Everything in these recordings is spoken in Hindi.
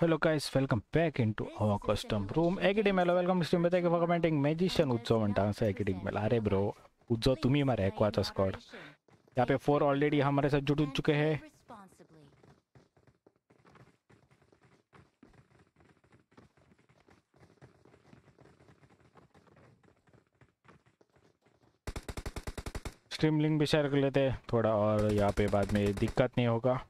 Hello guys welcome back into our custom room academy मेला वेलकम स्ट्रीम मध्ये के फॉरमेटिंग मैजिशियन उत्सव म्हणता असं एकेडमी मेला अरे ब्रो उत्सव तुम्ही मारे एक्वाच स्क्वाड यहां पे फोर ऑलरेडी हमारे साथ जुड़ चुके हैं स्ट्रीम लिंक भी शेयर कर लेते थोड़ा और यहां पे बाद में दिक्कत नहीं होगा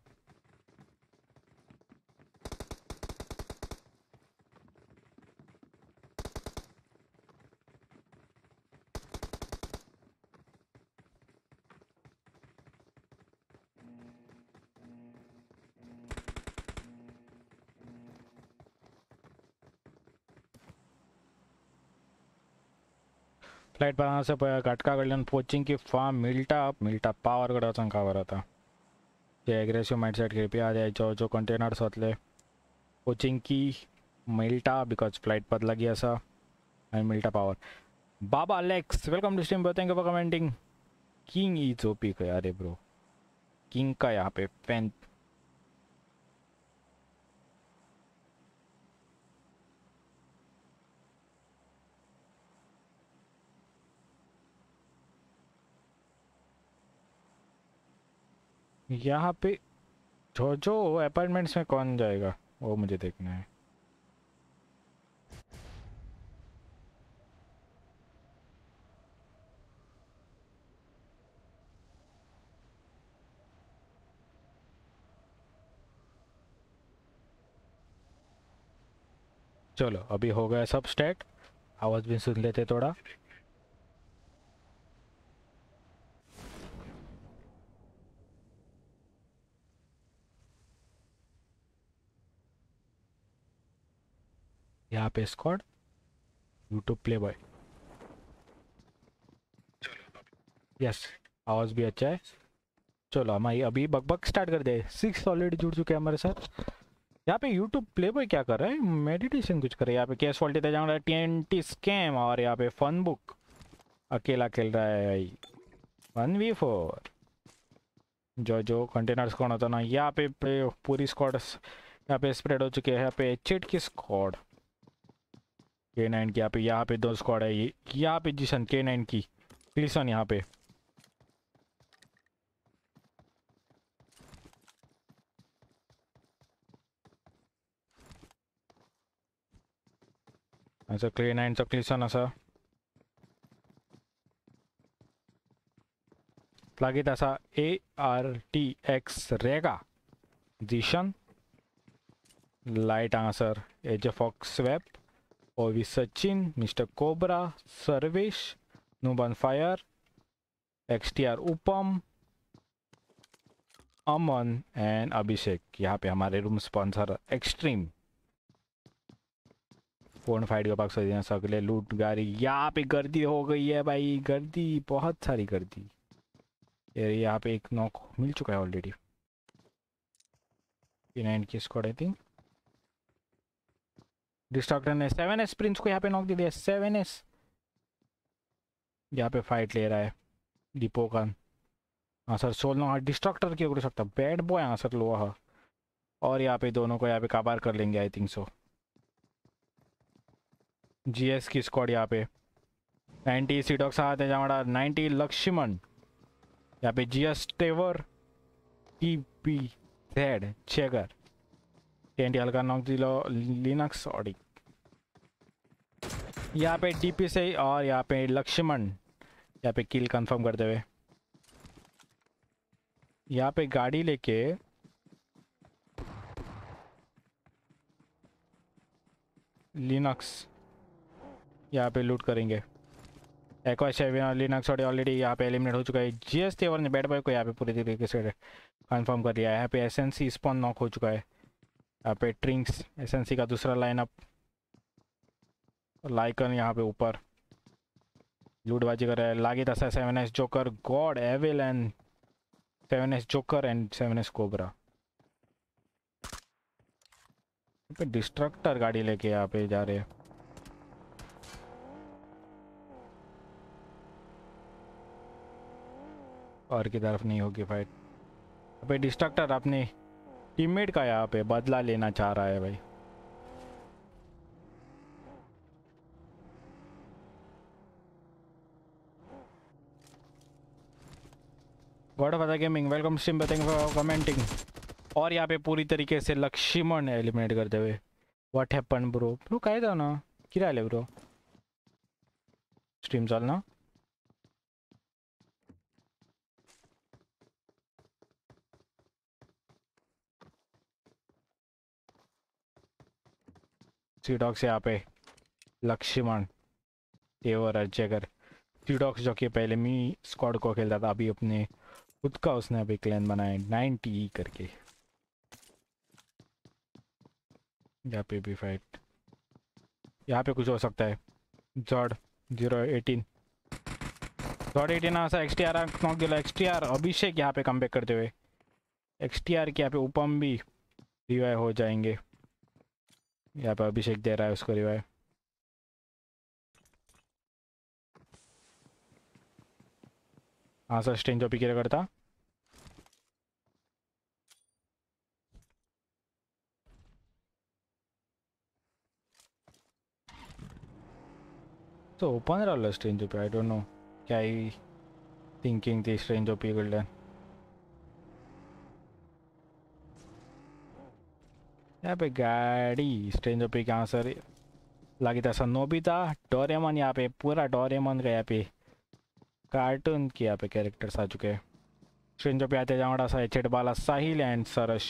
फ्लाइट पानासो पळय घटका कड़ी पोचिंग की फार्म मिळटा मिल्टा पावर कडे वचून काबर आता जे एग्रेसीव मायंडसेट खेळपी आहा जो जो कंटेनर्स वतले कोचिंग की मिल्टा बिकॉज फ्लाइट पद लगी आसा एंड मिल्टा पावर बाबा लेक्स welcome to stream thank you for commenting king is OP खंय अरे ब्रो किंग का यहाँ पे फैन यहाँ पे जो जो अपार्टमेंट्स में कौन जाएगा वो मुझे देखना है चलो अभी हो गया सब स्टेट आवाज़ भी सुन लेते थोड़ा यहाँ पे squad YouTube play boy yes आवाज़ भी अच्छा है चलो हम अभी बकबक स्टार्ट कर दे सिक्स ऑलरेडी जुड़ चुके हैं हमारे साथ यहाँ पे यूट्यूब प्ले बॉय क्या कर रहा है मेडिटेशन कुछ कर रहा है यहाँ पे कैश वॉल्टी तेजा टी एन टी स्कैम और यहाँ पे फन बुक अकेला खेल रहा है भाई वन वी फोर जो जो कंटेनर्स कौन होता ना यहाँ पे पूरी स्कॉड यहाँ पे स्प्रेड हो चुके है यहाँ पे चिट की स्कॉड के नाइन की यहाँ पे यहाँ पे दो स्क्वाड है ये यहाँ पे जीसन के नाइन की प्लीसन यहाँ पे अच्छा क्ले नाईनचं क्लिसन असं लागीत असा ए आर टी एक्स रेगा जिशन लायट हांगासर एज fox web or we Sachin, Mr. Cobra, Servish, Nuban Fire, XTR Upam, Aman and Abhishek यहाँ पे हमारे room sponsor extreme phone fight के पाक सदी सकले लूट गाड़ी यहाँ पे गर्दी हो गई है भाई गर्दी बहुत सारी गर्दी यहाँ पे एक नॉक मिल चुका है ऑलरेडी पी नाइन की स्कॉड आई थिंक डिस्ट्रक्टर ने सेवन एस प्रिंस को यहाँ पे नॉक दे दिया सेवन एस यहाँ पे फाइट ले रहा है डिपो का हाँ सर सोल नॉक डिस्ट्रक्टर की उड़ सकता बैड बॉय हाँ सर लोहा और यहाँ पे दोनों को यहाँ पे काबार कर लेंगे आई थिंक सो जीएस की स्क्वाड यहाँ पे 90 सीडॉक आते हैं हमारा 90 लक्ष्मण यहाँ पे जीएस टेवर पी पी जेड चेगर टी एल का नॉक्जिलो लिनक्स ऑडिक यहाँ पे डीपी से और यहाँ पे लक्ष्मण यहाँ पे किल कंफर्म करते हुए यहाँ पे गाड़ी लेके लिनक्स यहाँ पे लूट करेंगे एक्वा शेविन और लिनक्स ऑलरेडी यहाँ पे एलिमिनेट हो चुका है जीएसटी एस टी और बैट बॉय को यहाँ पे पूरी तरीके से कंफर्म कर लिया है यहाँ पे एस एन स्पॉन नॉक हो चुका है पेट्रिंग्स एसएनसी का दूसरा लाइनअप लाइकन यहाँ पे ऊपर लूटबाजी कर रहा है लागे दस seven S joker god evil and seven S joker and seven S cobra पे डिस्ट्रक्टर गाड़ी लेके यहाँ पे जा रहे हैं और की तरफ नहीं होगी फाइट अबे डिस्ट्रक्टर आपने टीममेट का यहाँ पे बदला लेना चाह रहा है भाई वर्ड ऑफ गेमिंग वेलकम सिम फॉर कमेंटिंग और यहाँ पे पूरी तरीके से लक्ष्मण ने एलिमिनेट करते हुए व्हाट हैपन ब्रो ब्रो काय दो ना किराया ले ब्रो स्ट्रीम चलना सीडॉक्स यहाँ पे लक्ष्मण तेवर अजयगर सीडॉक्स जो कि पहले मी स्क्वाड को खेलता था अभी अपने खुद का उसने अभी क्लैन बनाया नाइनटी करके यहाँ पे भी फाइट यहाँ पे कुछ हो सकता है Z zero eighteen Z eighteen ऐसा एक्स टी आर नॉक दिला एक्स टी आर अभिषेक यहाँ पे कम करते हुए एक्स टी आर के यहाँ पे उपम भी रिवाइव हो जाएंगे यहाँ पर अभिषेक दे रहा है उसको रिवाइव हाँ सर स्टेन जो पिकेरा करता तो ओपन राहिलं strange OP I don't know he thinking थी स्ट्रेंज ओपी कडल्यान यहाँ पे गाड़ी स्ट्रेंज पे कहाँ सर लगी तो था सर नोबिता डोरेमन यहाँ पे पूरा डोरेमन का यहाँ पे कार्टून के यहाँ पे कैरेक्टर्स आ चुके हैं स्ट्रेंज पे आते जावड़ा सा एचेड बाला साहिल एंड सरस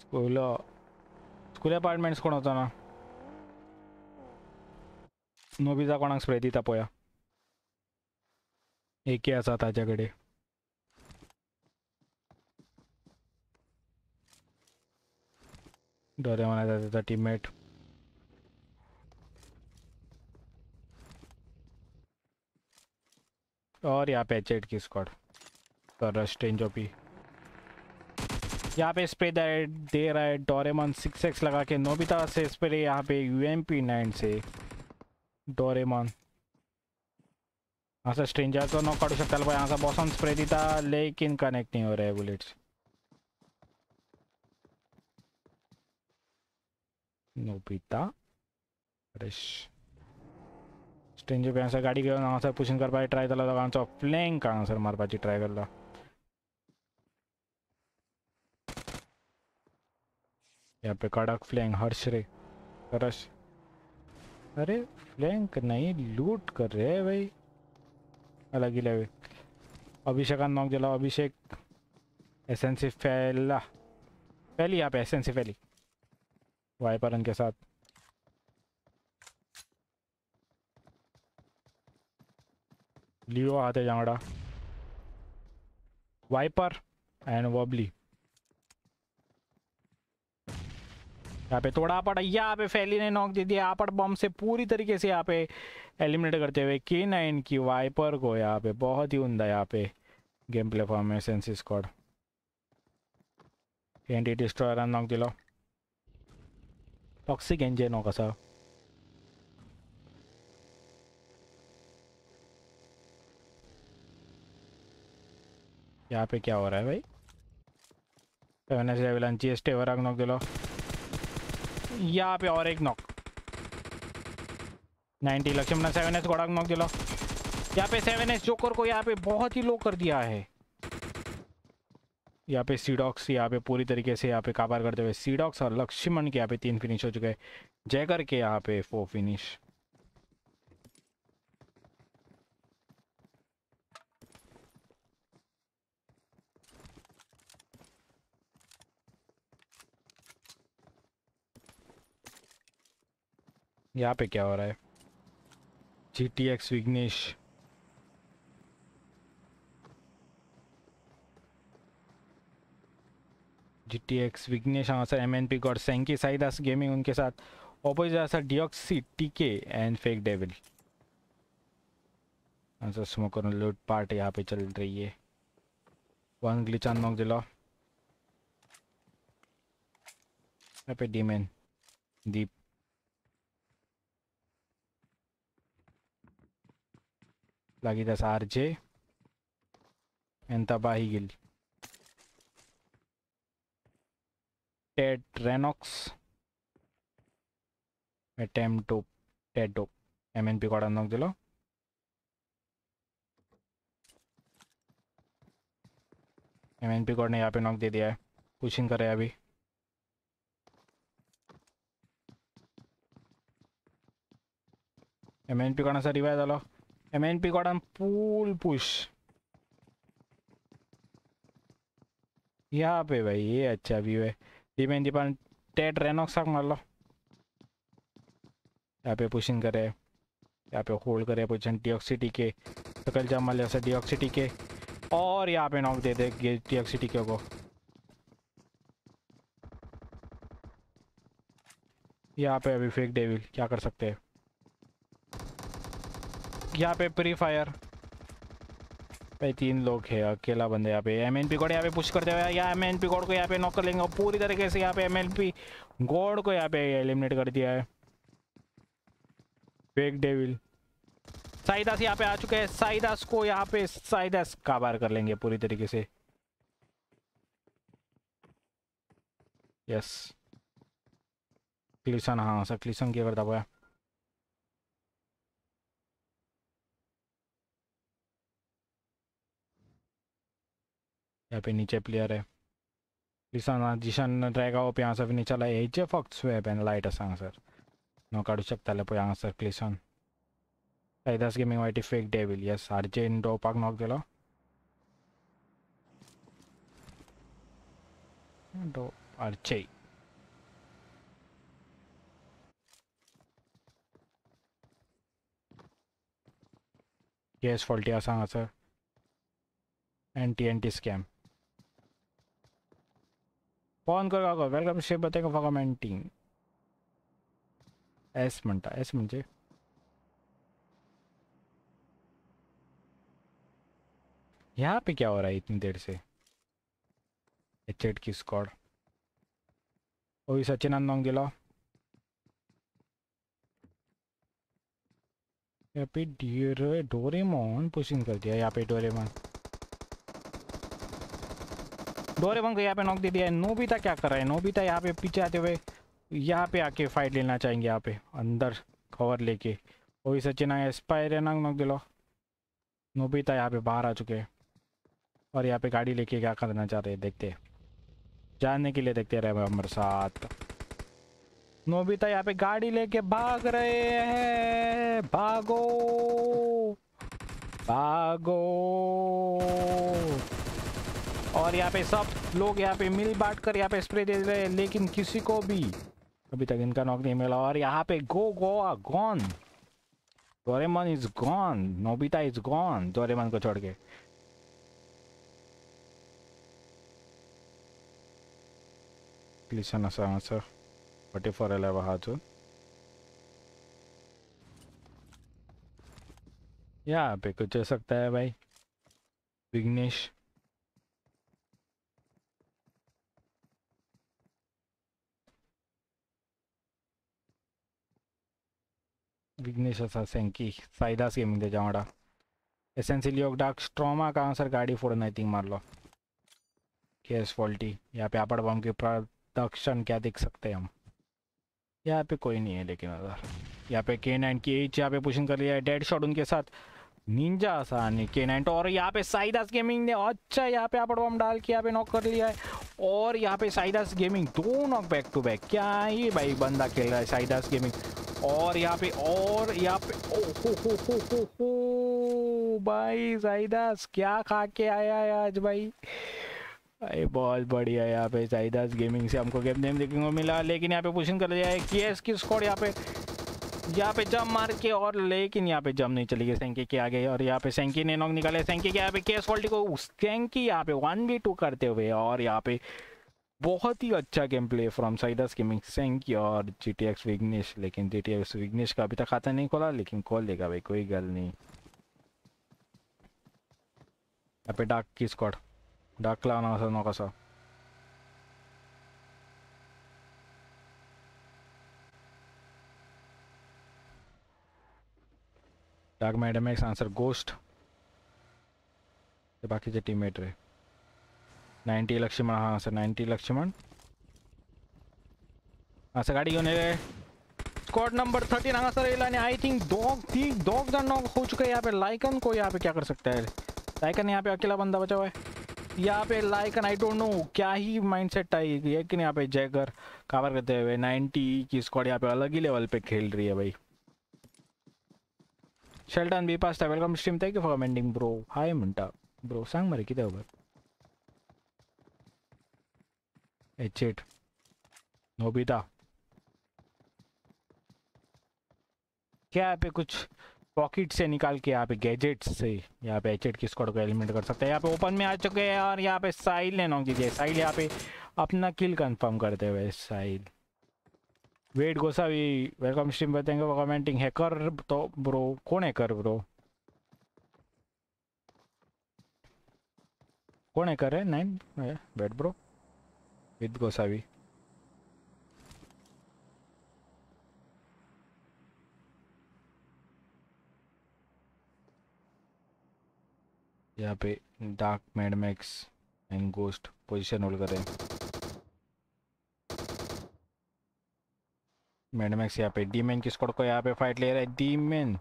स्कूल स्कूल अपार्टमेंट्स कोण होता ना स्नो बिजा कोणाक स्प्रे दिता पळया एके आसा ताच्या कडेन डोरेमोन येता त्याचा टीममेट और यहाँ पे चेट की स्क्वाड कर स्ट्रेंज ओपी यहाँ पे स्प्रे दे रहा है डोरेमन सिक्स एक्स लगा के नोबिता से स्प्रे यहाँ पे यूएमपी नाइन से डोरेमॉन असं स्ट्रेंजरचं न तो काढू शकताल पण हांगा बसून स्प्रे दिता लेकिन कनेक्टिंग हो रहे बुलेट्स नोबिता फ्रेश स्ट्रेंजर पे हांगासर गाडी घेवन हांगासर पुशीन करपाची ट्राय केला हांगाचो फ्लँक हांगासर मारपाची ट्राय केला ह्या पे कडक फ्लँक हर्ष रे रश अरे फ्लैंक नहीं लूट कर रहे हैं भाई अलग ही लेवे अभिषेक नॉक जलाओ अभिषेक एसन फैला फैली आप एसन फैली वाइपरन के साथ लियो आते जांगड़ा वाइपर एंड वॉबली यहाँ पे थोड़ा पर यहाँ पे फैली ने नॉक दे दिया यहाँ पर बम से पूरी तरीके से यहाँ पे एलिमिनेट करते हुए के नाइन की वाइपर को यहाँ पे बहुत ही उमदा यहाँ पे game play formation squad anti destroyer knock दिलो टॉक्सिक एंजे नॉक सर यहाँ पे क्या हो रहा है भाई सेवन एस एविलन जी एस टेवर वराक नॉक दिलो यहाँ पे और एक नॉक 90 लक्ष्य सेवन एस गोड़ा नॉक दिला यहाँ पे सेवन एस जोकर को यहाँ पे बहुत ही लो कर दिया है यहाँ पे सीडॉक्स यहाँ पे पूरी तरीके से यहाँ पे काबार करते हुए सीडॉक्स और लक्ष्मण के यहाँ पे तीन फिनिश हो चुके हैं जयकर के यहाँ पे फोर फिनिश यहाँ पे क्या हो रहा है G T X Vignesh G T X Vignesh हाँ sir M N P god Sai Das gaming उनके साथ ऑपोजिट सर डिओक्सी T K and fake devil हाँ सर स्मोकर लूट पार्ट यहाँ पे चल रही है वन ग्लिच अनलॉक दिलाओ यहाँ पे डीमेन दीप लगे दस आर जे एंतबाही गिल टेड रेनॉक्स एटेम टोप टेड टोप एम एन पी कड़ा दिल एम एन ने यहाँ पे नॉक दे दिया है पुशिंग करे अभी एम एन पी कड़ा सा रिवाइज आलो MNP got a full push यहाँ पे भाई ये अच्छा व्यू है डिपेंड डिपेंड टेट रेनॉक्स मार लो यहाँ पे पुशिंग करे यहाँ पे होल्ड करे पोजिशन डीऑक्सिटी के तो कल जा मार से डीऑक्सिटी के और यहाँ पे नॉक दे दे डीऑक्सिटी के को यहाँ पे अभी फेक डेविल क्या कर सकते हैं यहाँ पे प्री फायर भाई तीन लोग हैं अकेला बंदे यहाँ पे एम एन पी गोड यहाँ पे पुश करते हुए या एम एन पी गोड को यहाँ पे नॉक कर लेंगे और पूरी तरीके से यहाँ पे एम एन पी गोड को यहाँ पे एलिमिनेट कर दिया है फेक डेविल साईदास यहाँ पे आ चुके हैं साईदास को यहाँ पे साईदास काबार कर लेंगे पूरी तरीके से यस क्लिसन हाँ सर क्लिसन की करता हुआ यहाँ पे नीचे प्लेयर है जिशान वो यहाँ जिशान ड्रॅगावप हांगासर फिनिशरला हेजे फक्त स्वेब एन्ड लायट आसा सर नो काडू शकताले पळय हांगासर क्लिसान दस gaming YT fake devil yes R J इन आरजेन पाक नॉक दिलो डो जे यस फॉल्टी आसा हांगासर एन एंटी एन टी फोन कर करगा वेलकम शेप बताएगा फॉर कमेंटिंग एस मंटा एस मंजे यहाँ पे क्या हो रहा है इतनी देर से एचएड की स्कॉड ओई सचिनानंद गेला यहाँ पे डोरेमोन पुशिंग कर दिया यहाँ पे डोरेमोन डोरेमोन को यहाँ पे नॉक दे दिया है नोबिता क्या कर रहा है नोबिता यहाँ पे पीछे आते हुए यहाँ पे आके फाइट लेना चाहेंगे यहाँ पे अंदर कवर लेके भी सचिन आया स्पायर है नॉक दिलो नोबिता यहाँ पे बाहर आ चुके हैं और यहाँ पे गाड़ी लेके क्या करना रहे हैं देखते जानने के लिए देखते रहे हमारे साथ नोबिता यहाँ पे गाड़ी लेके भाग रहे हैं भागो भागो और यहाँ पे सब लोग यहाँ पे मिल बांट कर यहाँ पे स्प्रे दे रहे हैं लेकिन किसी को भी अभी तक इनका नॉक नहीं मिला और यहाँ पे go Goa gone Doraemon is gone Nobita is gone Doraemon को छोड़ के तो। यहाँ पे कुछ हो सकता है भाई विघ्नेश විග්නේශ සසැකි गेमिंग ගෙමින්ද ජමඩා एसेंशियली ऑफ डार्क स्ट्रोमा का सर गाड़ी फोड़ना आई थिंक मारलो केस फॉल्टी यहाँ पे आपड़ बम के प्रोडक्शन क्या देख सकते हैं हम यहाँ पे कोई नहीं है लेकिन अगर यहाँ पे के नाइन की एच यहाँ पे पुशिंग कर लिया है डेड शॉट उनके साथ निंजा आसानी के नाइन और यहाँ पे साइदास गेमिंग ने अच्छा यहाँ पे आप बम डाल के यहाँ पे नॉक कर लिया है और यहाँ पे साइदास गेमिंग दो नॉक बैक टू बैक क्या ही भाई बंदा खेल रहा है साइदास गेमिंग और यहाँ पे और यहाँ पे ओ हो हो हो हो हो भाई जाहिदास क्या खा के आया है आज भाई अरे बहुत बढ़िया यहाँ पे जाहिदास गेमिंग से हमको गेम नेम देखने को मिला लेकिन यहाँ पे पुशिंग कर दिया है कि एस की स्कॉड यहाँ पे यहाँ पे जम मार के और लेकिन यहाँ पे जम नहीं चली गई सेंकी के आगे और यहाँ पे सेंकी ने नॉक निकाले सेंकी के यहाँ पे केस क्वालिटी को सेंकी यहाँ पे वन बी टू करते हुए और यहाँ पे बहुत ही अच्छा game play from Saidas gaming सेंक और जी टी एक्स विग्नेश लेकिन जी टी एक्स विग्नेश का अभी तक खाता नहीं खोला लेकिन खोल लेगा भाई कोई गल नहीं पे डाक की स्कॉट डाक लाना सर नौका सा डाक मैडम एक्स आंसर गोस्ट बाकी से टीममेट रहे नाइंटी लक्ष्मण हाँ सर नाइंटी लक्ष्मण हाँ सर गाडी क्यों स्क्वाड नंबर थर्टीन हाँ सर आई थिंक दो तीन दो जन नॉक हो चुके हैं यहाँ पे लाइकन को यहाँ पे क्या कर सकता है लाइकन यहाँ पे अकेला बंदा बचा हुआ है यहाँ पे लाइकन आई डोंट नो क्या ही माइंड सेट आई है कि यहाँ पे जयकर कावर करते हुए नाइनटी की स्क्वाड यहाँ पे अलग ही लेवल पे खेल रही है भाई शेल्टन बी पास था welcome stream thank you for commenting bro hi मुंटा ब्रो सांग मरे कितने H8 नोबिता क्या यहाँ पे कुछ पॉकेट से निकाल के यहाँ पे गैजेट्स से यहाँ पे एच की स्क्वाड को एलिमेंट कर सकते हैं यहाँ पे ओपन में आ चुके हैं और यहाँ पे साइल ने नॉक कीजिए साइल यहाँ पे अपना किल कंफर्म करते हुए साइल वेट गोसावी वेलकम स्ट्रीम बताएंगे वो कमेंटिंग हैकर तो ब्रो कौन है कर ब्रो कौन है कर है nine bat bro with Gosavi. यहाँ पे dark Madmax and ghost position hold करें रहे हैं मैडमैक्स यहाँ पे डी मैन की स्कॉट को यहाँ पे फाइट ले रहा है डी मैन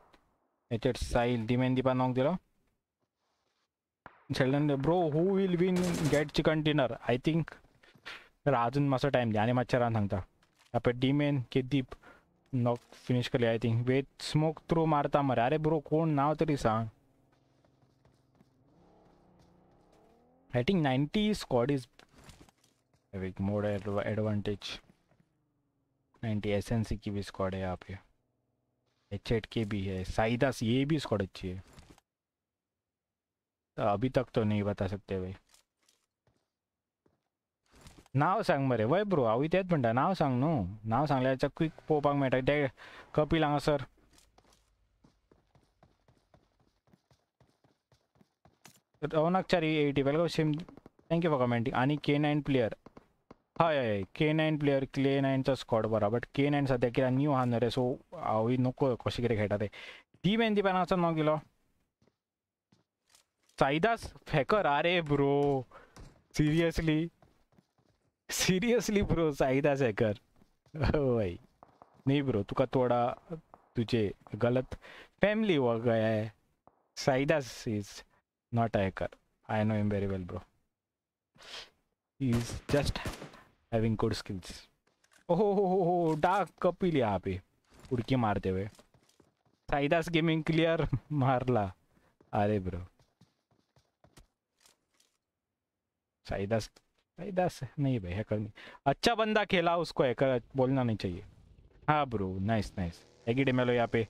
एच एट साइल डी मैन दीपा नॉक दे रहा bro who will win get chicken dinner I think तर अजून टाइम दिया दी आनी संगता रान सांगता के दीप नॉक फिनिश केली I think wait smoke through मारता मरे अरे ब्रो कोण नाव तरी सांग I think ninety squad is mode advantage ninety S N C की भी स्कॉड है आप एच एट के भी है साइदास ये भी स्कॉड अच्छी है अभी तक तो नहीं बता सकते भाई नाव सांग मरे वय ब्रो हांव तेंच म्हणटा नाव सांग न्हू नाव सांगल्यार क्विक पळोवपाक मेळटा ते कपिल हांगासर चारी एटी वेलकम सिम थँक्यू फॉर कमेंटिंग आणि के नाईन प्लेयर हय हय के नाईन प्लेयर क्ले नायनचो स्कॉड बरा बट के नायन सध्या कित्याक न्यू आहा न्हू रे सो हांवूय नको कशें कितें खेळटा ते ती एन ती पॅनाचो नो गेलो साईदास फेकर आरे bro seriously seriously bro Saida Shekhar भाई नहीं ब्रो तुका थोड़ा तुझे गलत फैमिली हो गया है Saidas is not a hacker I know him very well bro is just having good skills ओहो हो हो डार्क कप लिया यहाँ पे उड़की मारते हुए साइदास गेमिंग क्लियर मारला अरे ब्रो साइदास भाई दस नहीं भाई हैकर नहीं अच्छा बंदा खेला उसको हैकर बोलना नहीं चाहिए हाँ ब्रो नाइस नाइस है मेलो यहाँ पे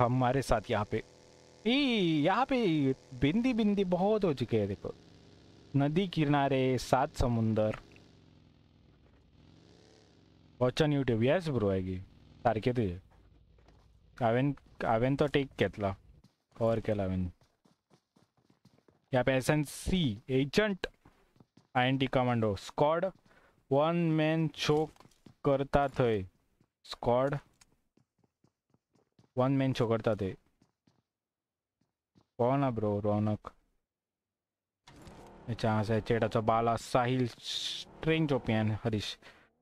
हमारे साथ यहाँ पे ई यहाँ पे बिंदी बिंदी बहुत हो चुके हैं देखो नदी किनारे सात समुंदर वॉचन यूट्यूब यस ब्रो है सारखे तुझे हांवें हांवें तो टेक घेतला कवर केला यहाँ पे S N C agent I N T commando squad one man show करता थे स्कॉड वन मैन शो करता थे कौन है ब्रो रौनक अच्छा चेटा चो बाला Sahil strange opinion Harish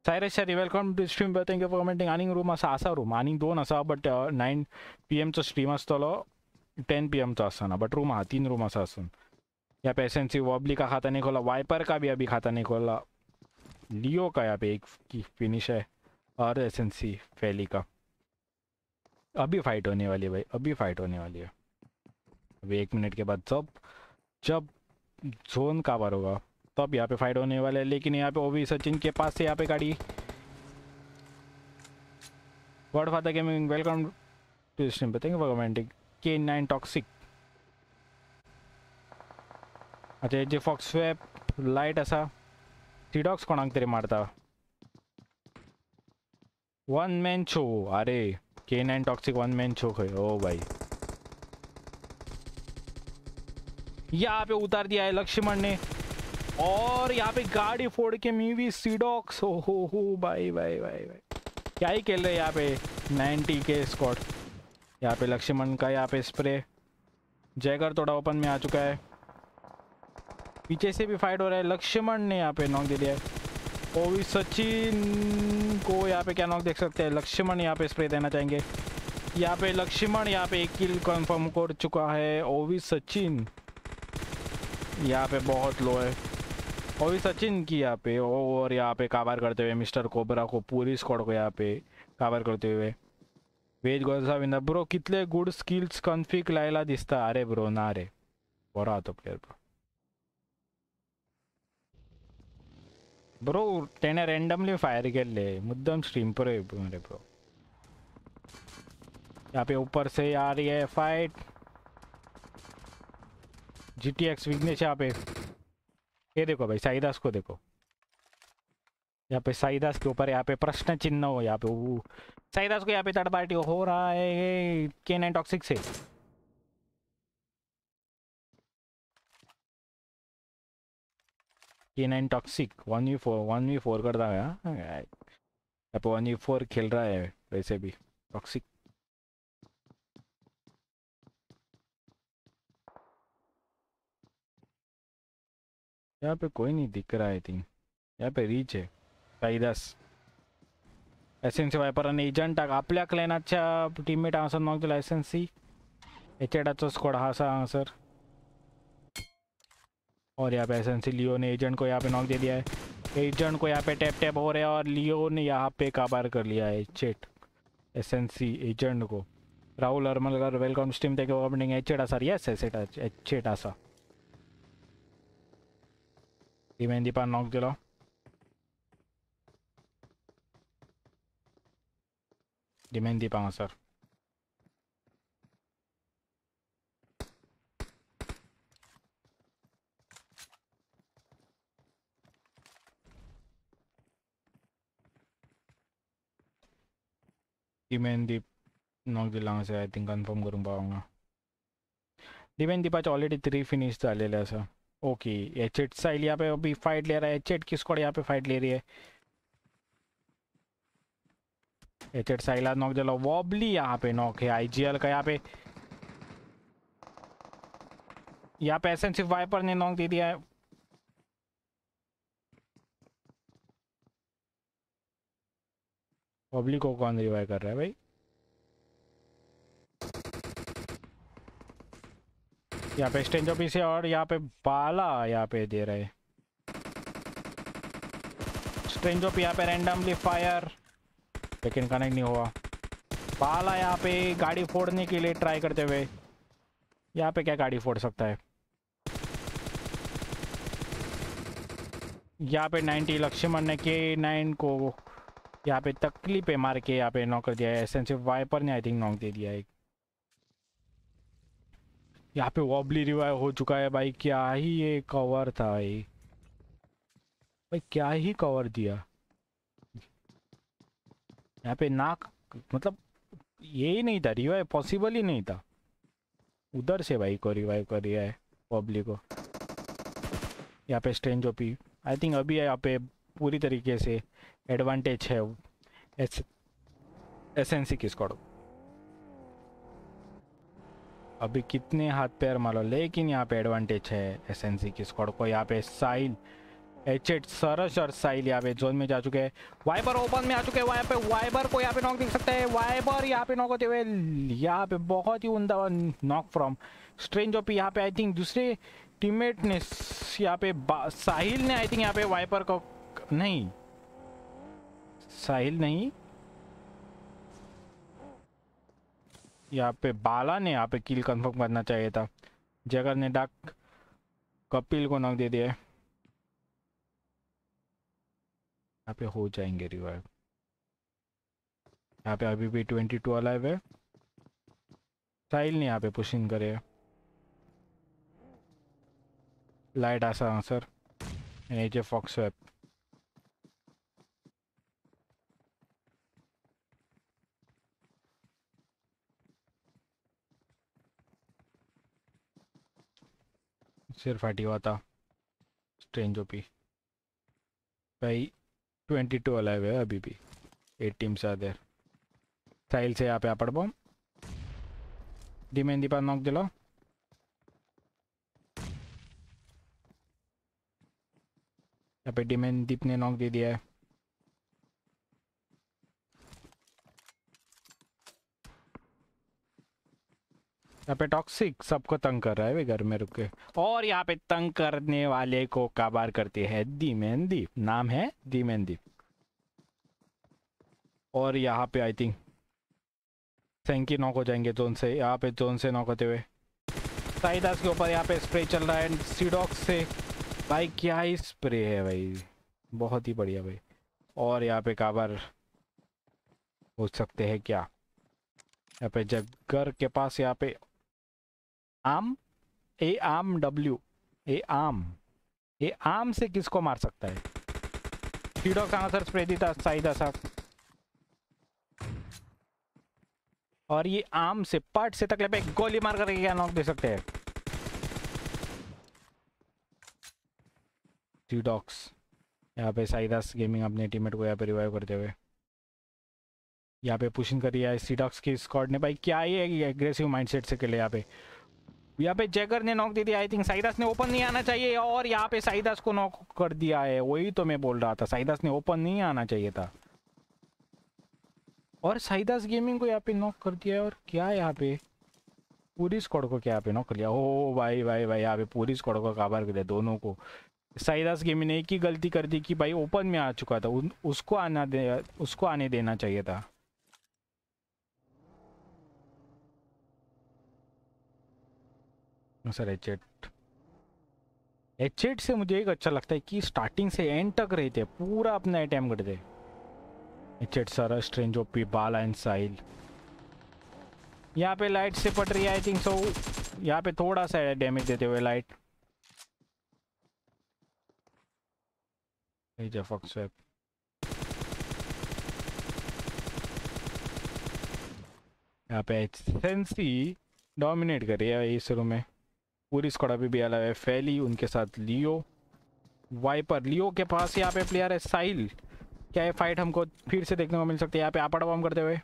Cyrus sir welcome to stream thank you for commenting आनिंग रूम आसा आसा रूम आनिंग दोन आसा बट नाइन पी एम चो स्ट्रीम आसतलो टेन पी एम चो आसना बट रूम आ तीन रूम आसा आसून यहाँ पे एस एन वॉबली का खाता नहीं खोला वाइपर का भी अभी खाता नहीं खोला लियो का यहाँ पे एक की फिनिश है और एस सी फैली का अभी फाइट होने वाली है भाई अभी फाइट होने वाली है अभी एक मिनट के बाद सब जब जोन कावर होगा तब तो यहाँ पे फाइट होने वाला है लेकिन यहाँ पे भी सचिन के पास से यहाँ पे गाड़ी god father gaming welcome to stream for commenting K nine toxic अच्छा जे फॉक्स वेब लाइट आसा सिडॉक्स कोणाक तरी मारता वन मॅन शो अरे K nine toxic one man show खंय ओ भाई यहाँ पे उतार दिया है लक्ष्मण ने और यहाँ पे गाड़ी फोड़ के मीवी सीडॉक्स हो हो हो भाई भाई भाई भाई क्या ही खेल रहे यहाँ पे नाइनटी के स्कॉट यहाँ पे लक्ष्मण का यहाँ पे स्प्रे जयकर थोड़ा ओपन में आ चुका है पीछे से भी फाइट हो रहा है लक्ष्मण ने यहाँ पे नॉक दे दिया है और भी सचिन को यहाँ पे क्या नॉक देख सकते हैं लक्ष्मण यहाँ पे स्प्रे देना चाहेंगे यहाँ पे लक्ष्मण यहाँ पे एक किल कंफर्म कर चुका है ओवी सचिन यहाँ पे बहुत लो है ओवी सचिन की यहाँ पे और यहाँ पे काबर करते हुए मिस्टर कोबरा को पूरी स्कॉड को यहाँ पे काबर करते हुए वेज गोसा विना ब्रो कितने गुड स्किल्स कन्फिक लाइला दिसता अरे ब्रो ना अरे बोरा तो प्लेयर ब्रो બ્રો તેને રેન્ડમલી ફાયર કરી લે मुद्दम स्ट्रीम पर मेरे ब्रो यहाँ पे ऊपर से आ रही है fight G T X Vignesh यहाँ पे ये देखो भाई साईदास को देखो यहाँ पे साईदास के ऊपर यहाँ पे प्रश्न चिन्ह हो यहाँ पे साईदास को यहाँ पे थर्ड पार्टी हो रहा है कैन एंड टॉक्सिक से K9 toxic one one V four V four करता है यहाँ वन वी फोर खेल रहा है वैसे भी टॉक्सिक यहाँ पे कोई नहीं दिख रहा है आई थिंक यहाँ पे रीच है कायदास लायसन्सी वापर आणि एजंटाक आपल्या क्लायनाच्या टीममेट हांगासर नॉक लायसन्सी एचेडाचो स्कोड हा असा सर और यहाँ पे एसेंसी लियो ने एजेंट को यहाँ पे नॉक दे दिया है एजेंट को यहाँ पे टैप टैप हो रहा है और लियो ने यहाँ पे काबार कर लिया है चेट एसेंसी एजेंट को राहुल अर्मलकर वेलकम स्टीम थे ओपनिंग एचेटा आसा यस एसेटा एचेटा सा मेहंदी पान नॉक दिला मेहंदी पावा सर the I Depende नॉगदिलांगच आहे आय थिंक कन्फर्म करून पावंगा डिपेंड ऑलरेडी थ्री फिनिश झालेले okay ओके एचेट साइड यहाँ पे अभी fight ले रहा है एचेट की स्क्वाड यहाँ पे fight ले रही है एचेट साइला नॉक जला वॉबली यहाँ पे नॉक है आईजीएल का यहाँ पे यहाँ पे एसेंसिव वाइपर ने नॉक दे दिया है पब्लिक को कौन रिवाइव कर रहा है भाई यहाँ पे एक्सचेंज ऑफ इसे और यहाँ पे बाला यहाँ पे दे रहे स्ट्रेंज ऑफ यहाँ पे रैंडमली फायर लेकिन कनेक्ट नहीं हुआ पाला यहाँ पे गाड़ी फोड़ने के लिए ट्राई करते हुए यहाँ पे क्या गाड़ी फोड़ सकता है यहाँ पे 90 लक्ष्मण ने के नाइन को यहाँ पे तकली पे मार के यहाँ पे नॉक कर दिया है एसेंसिव वाइपर ने आई थिंक नॉक दे दिया एक यहाँ पे वॉबली रिवाइव हो चुका है भाई क्या ही ये कवर था भाई भाई क्या ही कवर दिया यहाँ पे नाक मतलब ये ही नहीं था रिवाइव पॉसिबल ही नहीं था उधर से भाई को रिवाइव कर दिया है वॉबली को यहाँ पे स्ट्रेंज ओपी आई थिंक अभी यहाँ पे पूरी तरीके से एडवांटेज है एस एस की स्क्वाड अभी कितने हाथ पैर लो लेकिन यहाँ पे एडवांटेज है एस एन सी को यहाँ पे साइल एच एट सरस और साइल यहाँ पे जोन में जा चुके हैं वाइबर ओपन में आ चुके हैं यहाँ पे वाइबर को यहाँ पे नॉक दिख सकते हैं वाइबर यहाँ पे नॉक होते हुए यहाँ पे बहुत ही उमदा नॉक फ्रॉम स्ट्रेंज ओपी यहाँ पे आई थिंक दूसरे टीममेट ने यहाँ पे साहिल ने आई थिंक यहाँ पे वाइपर को नहीं साहिल नहीं यहाँ पे बाला ने यहाँ पे किल कंफर्म करना चाहिए था जगर ने डाक कपिल को नक दे दिया यहाँ पे हो जाएंगे रिवाइव यहाँ पे अभी भी ट्वेंटी टू अलाइव है साहिल ने यहाँ पे पुशिंग करे लाइट आसा sir N H A fox web सिर्फ फाटी हुआ था स्ट्रेंज ओपी भाई ट्वेंटी टू अलाइव है अभी भी एट टीम्स आर देर साइल से आप यहाँ पढ़ आपड़ डी मेहंदी पर नॉक दिलाओ यहाँ पे डिमेन दीप ने नॉक दे दिया है यहाँ पे टॉक्सिक सबको तंग कर रहा है वे घर में रुक के और यहाँ पे तंग करने वाले को काबार करती है दी दीमेनदीप नाम है दी दीमेनदीप और यहाँ पे आई थिंक सेंकी नॉक हो जाएंगे जोन से यहाँ पे जोन से नॉक होते हुए साइदास के ऊपर यहाँ पे स्प्रे चल रहा है एंड सीडॉक्स से भाई क्या ही स्प्रे है भाई बहुत ही बढ़िया भाई और यहाँ पे काबर हो सकते हैं क्या यहाँ पे जगर के पास यहाँ पे आम ए आम डब्ल्यू ए आम ए आम से किसको मार सकता है टीडॉक सांगा आंसर स्प्रे देता साइदा साहब और ये आम से पट से तकले एक गोली मार करके क्या नॉक दे सकते हैं डॉक्स यहाँ पे साईदास गेमिंग अपने टीममेट को यहाँ पे रिवाइव करते हुए यहाँ पे पुशिंग कर करी है सी डॉक्स की स्कॉड ने भाई क्या ही एग्रेसिव माइंडसेट से खेले यहाँ पे यहाँ पे जैगर ने नॉक दी थी आई थिंक साइदास ने ओपन नहीं आना चाहिए और यहाँ पे साइदास को नॉक कर दिया है वही तो मैं बोल रहा था साइदास ने ओपन नहीं आना चाहिए था और साइदास गेमिंग को यहाँ पे नॉक कर दिया है और क्या यहाँ पे पूरी स्कॉड को क्या यहाँ पे नॉक कर लिया ओ भाई भाई भाई यहाँ पे पूरी स्कॉड को काबर कर दिया दोनों को साइदास गेमिंग ने एक ही गलती कर दी कि भाई ओपन में आ चुका था उसको आना दे उसको आने देना चाहिए था sir H eight H eight से मुझे एक अच्छा लगता है कि स्टार्टिंग से एंड तक रहते हैं पूरा अपना अटैम्प करते हैं एच एट सारा स्ट्रेंज ओपी बाला एंड साइल यहाँ पे लाइट से पट रही है आई थिंक सो यहाँ पे थोड़ा सा डैमेज देते हुए लाइट फॉक्स यहाँ पे एसेंसी डोमिनेट कर रही है इस रूम में पूरी स्कॉड अभी भी अलग है फैली उनके साथ लियो वाइपर लियो के पास यहाँ पे प्लेयर है साइल क्या ये फाइट हमको फिर से देखने को मिल सकती है यहाँ पे आपड़ बम करते हुए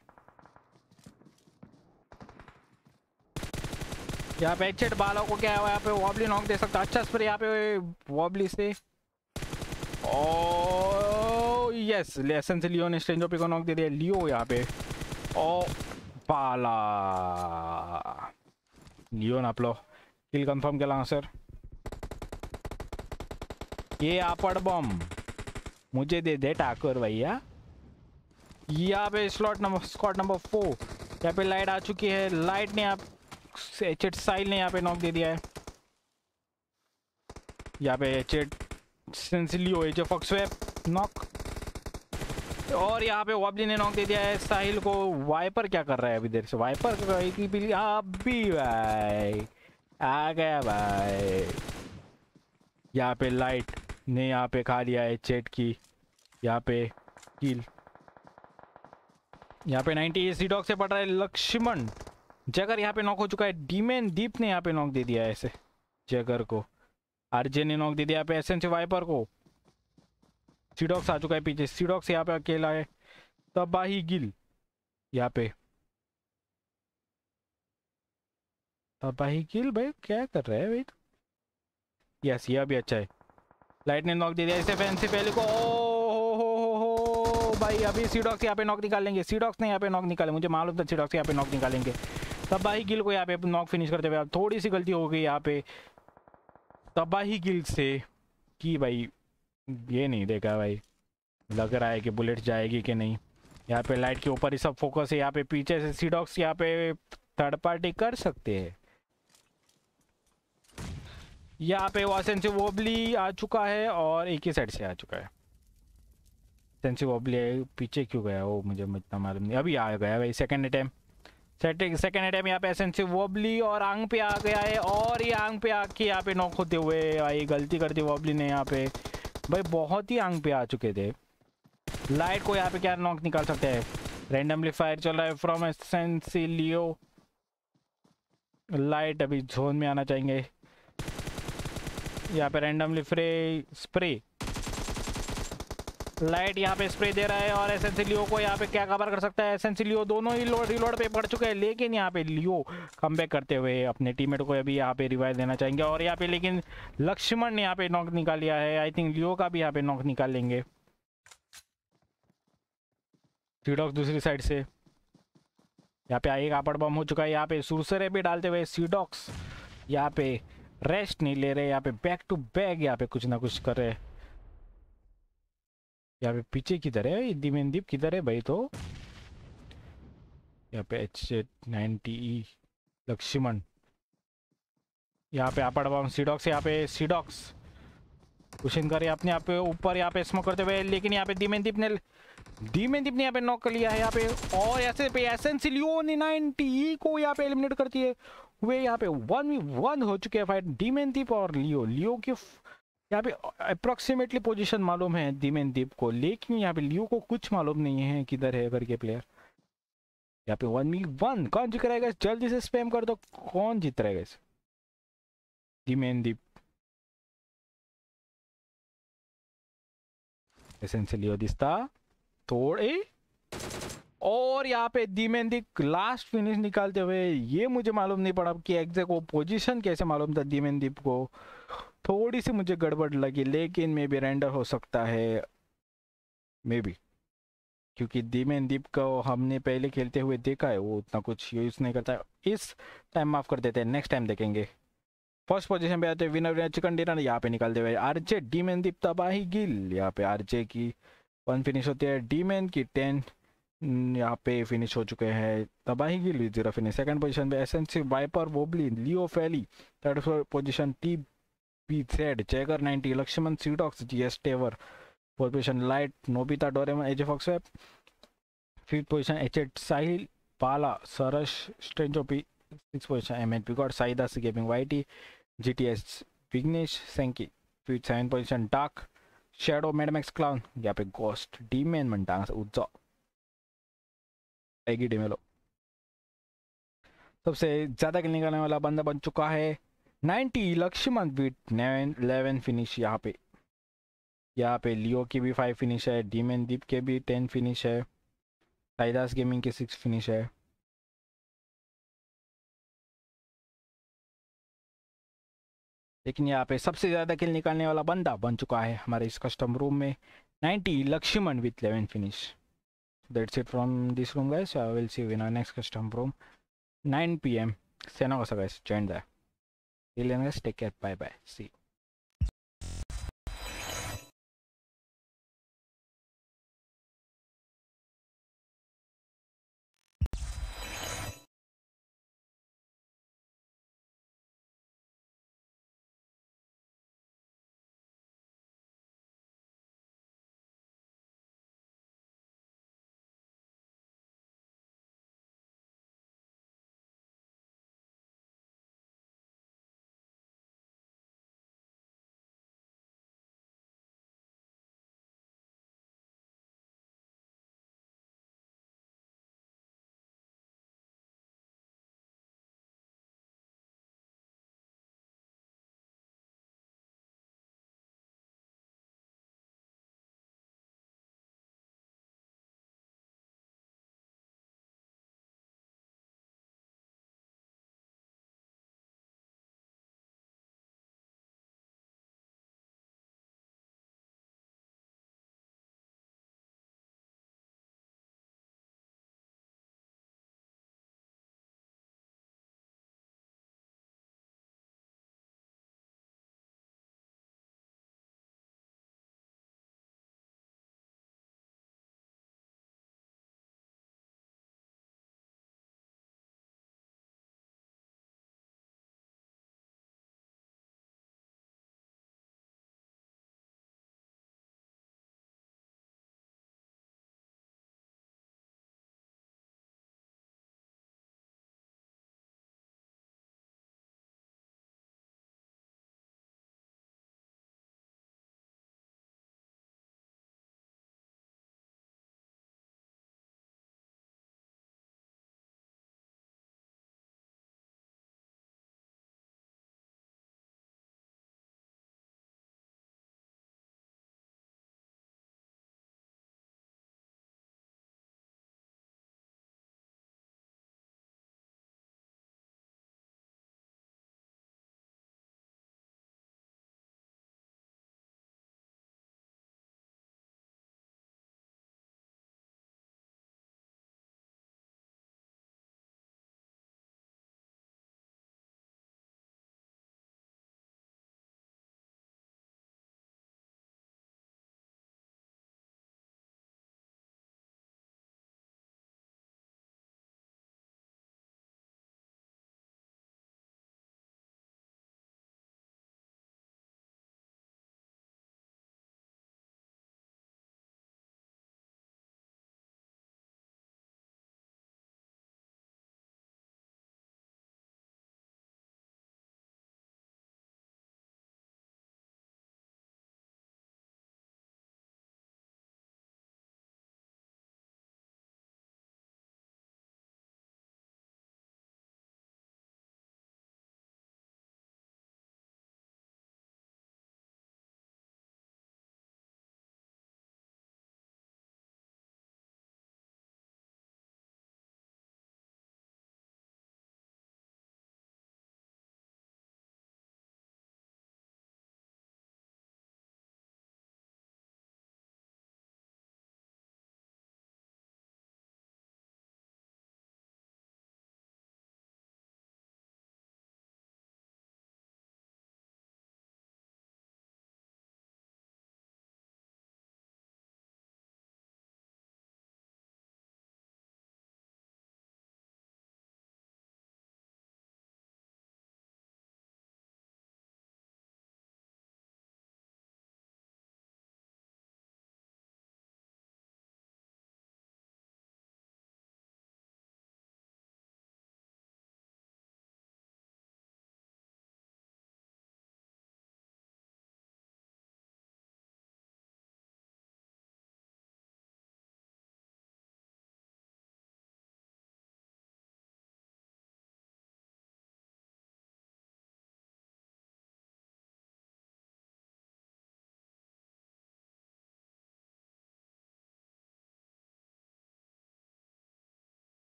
यहाँ पे एचेट बालों को क्या है यहाँ पे वॉबली नॉक दे सकता अच्छा स्प्रे यहाँ पे वॉबली से ओ यस लेसन से लियो ने स्ट्रेंजो पे को नॉक दे दिया लियो यहाँ पे ओ oh, बाला लियो ना प्लो किल कंफर्म केला सर ये आपड़ बॉम्ब मुझे दे दे टाकर भैया यहाँ पे slot number squad number four यहाँ पे लाइट आ चुकी है लाइट ने आप एचेट साइल ने यहाँ पे नॉक दे दिया है यहाँ पे एचेट सेंसिलियो एच फॉक्स स्वेप नॉक और यहाँ पे वाबली ने नॉक दे दिया है साहिल को वाइपर क्या कर रहा है अभी देर से वाइपर कर रही थी हाँ, अभी भाई आ गया भाई यहाँ पे लाइट ने यहाँ पे खा लिया है चेट की यहाँ पे किल यहाँ पे 90 एसी डॉग से पड़ रहा है लक्ष्मण जगर यहाँ पे नॉक हो चुका है डीमेन दीप ने यहाँ पे नॉक दे दिया है ऐसे जगर को आरजे ने नॉक दे दिया यहाँ पे एसेंस वाइपर को सीडॉक्स आ चुका है पीछे सीडॉक्स यहाँ पे अकेला है तबाही गिल यहाँ पे बाहिकिल भाई क्या कर रहा है भाई यस यह भी अच्छा है लाइट ने नॉक दे दिया इसे फैंसी पहले को ओ हो हो हो भाई अभी सीडॉक्स यहाँ पे नॉक निकालेंगे सीडॉक्स ने यहाँ पे नॉक निकाले मुझे मालूम था सीडॉक्स यहाँ पे नॉक निकालेंगे तबाही गिल को यहाँ पे नॉक फिनिश करते हुए थोड़ी सी गलती हो गई यहाँ पे तबाही गिल से कि भाई ये नहीं देखा भाई लग रहा है कि बुलेट जाएगी कि नहीं यहाँ पे लाइट के ऊपर ही सब फोकस है यहाँ पे पीछे से सीडॉक्स यहाँ पे थर्ड पार्टी कर सकते हैं यहाँ पे वो सेंसिव वोबली आ चुका है और एक ही साइड से आ चुका है सेंसिव वोबली पीछे क्यों गया वो मुझे इतना मालूम नहीं अभी आ गया भाई सेकेंड अटैम्प सेकेंड अटैम्प यहाँ पे सेंसिव वोबली और आंग पे आ गया है और ये आंग पे आके यहाँ पे नॉक होते हुए भाई गलती कर दी वोबली ने यहाँ पे भाई बहुत ही आंग पे आ चुके थे लाइट को यहाँ पे क्या नॉक निकाल सकते हैं रेंडमली फायर चल रहा है फ्रॉम एसेंसिलियो लियो लाइट अभी जोन में आना चाहेंगे यहाँ पे रैंडमली फ्रे स्प्रे लाइट यहाँ पे स्प्रे दे रहा है और एस लियो को यहाँ पे क्या कवर कर सकता है एस लियो दोनों ही लोड रिलोड पे पड़ चुके हैं लेकिन यहाँ पे लियो कम करते हुए अपने टीममेट को अभी यहाँ पे रिवाइव देना चाहेंगे और यहाँ पे लेकिन लक्ष्मण ने यहाँ पे नॉक निकाल लिया है आई थिंक लियो का भी यहाँ पे नॉक निकाल लेंगे सीडॉक्स दूसरी साइड से यहाँ पे एक आपड़ बम हो चुका है यहाँ पे सुरसरे भी डालते हुए सीडॉक्स यहाँ पे रेस्ट नहीं ले रहे यहाँ पे बैक टू बैक यहाँ पे कुछ ना कुछ कर रहे यहाँ पे पीछे किधर है दिमेन दीप किधर है भाई तो यहाँ पे एच नाइनटी लक्ष्मण यहाँ पे अपर बम सीडॉक्स यहाँ पे सीडॉक्स कुशन कर अपने यहाँ पे ऊपर यहाँ पे स्मोक करते हुए लेकिन यहाँ पे दिमेन दीप ने दिमेन दीप ने यहाँ पे नॉक कर लिया है यहाँ पे और ऐसे पे एसेंसिलियो एन सी नाइनटी को यहाँ पे एलिमिनेट करती है वे यहाँ पे वन वी वन हो चुके हैं फाइट डीमेनदीप और लियो लियो की यहाँ पे अप्रोक्सीमेटली पोजीशन मालूम है डीमेनदीप को लेकिन यहाँ पे लियो को कुछ मालूम नहीं है किधर है करके प्लेयर यहाँ पे वन वी वन कौन जीत रहेगा जल्दी से स्पेम कर दो कौन जीत रहेगा इसे डीमेनदीप एसेंशियली दिस्ता तोड़े और यहाँ पे दी लास्ट फिनिश निकालते हुए ये मुझे मालूम नहीं पड़ा कि एग्जैक्ट वो पोजीशन कैसे मालूम था दी को थोड़ी सी मुझे गड़बड़ लगी लेकिन मे बी रेंडर हो सकता है मे बी क्योंकि दीमेन दीप को हमने पहले खेलते हुए देखा है वो उतना कुछ यूज नहीं करता इस टाइम माफ कर देते हैं नेक्स्ट टाइम देखेंगे फर्स्ट पोजिशन पे आते हैं विनर विनर चिकन डिनर यहाँ पे निकालते हुए आरजे डीमेन दीप तबाही गिल यहाँ पे आरजे की वन फिनिश होती है डीमेन की टेन हम्म, यहाँ पे फिनिश हो चुके हैं तबाही की लीजिए जीरा फिनिश सेकंड पोजीशन पे S N C viper wobbly Leo फैली third position T P Z checker ninety Lakshman सीडॉक्स जी एस टेवर fourth position light Nobita Doraemon AJ fox web fifth position H eight Sahil पाला सरस strange OP six position M H बिगॉड Saidas gaming Y T G T S Vignesh सेंकी fifth seven position dark shadow mad max clown या पे गोस्ट डी मेन म्हणटा हांगासर आएगी डेमेलो सबसे ज़्यादा किल निकालने वाला बंदा बन चुका है 90 Lakshman beat nine eleven finish यहाँ पे यहाँ पे लियो की भी फाइव फिनिश है डीमेन दीप के भी टेन फिनिश है टाइदास गेमिंग के सिक्स फिनिश है लेकिन यहाँ पे सबसे ज़्यादा किल निकालने वाला बंदा बन चुका है हमारे इस कस्टम रूम में 90 Lakshman with 11 finish that's it from this room guys i will see you in our next custom room 9 p.m. Sena guys join there till then guys take care bye bye see you.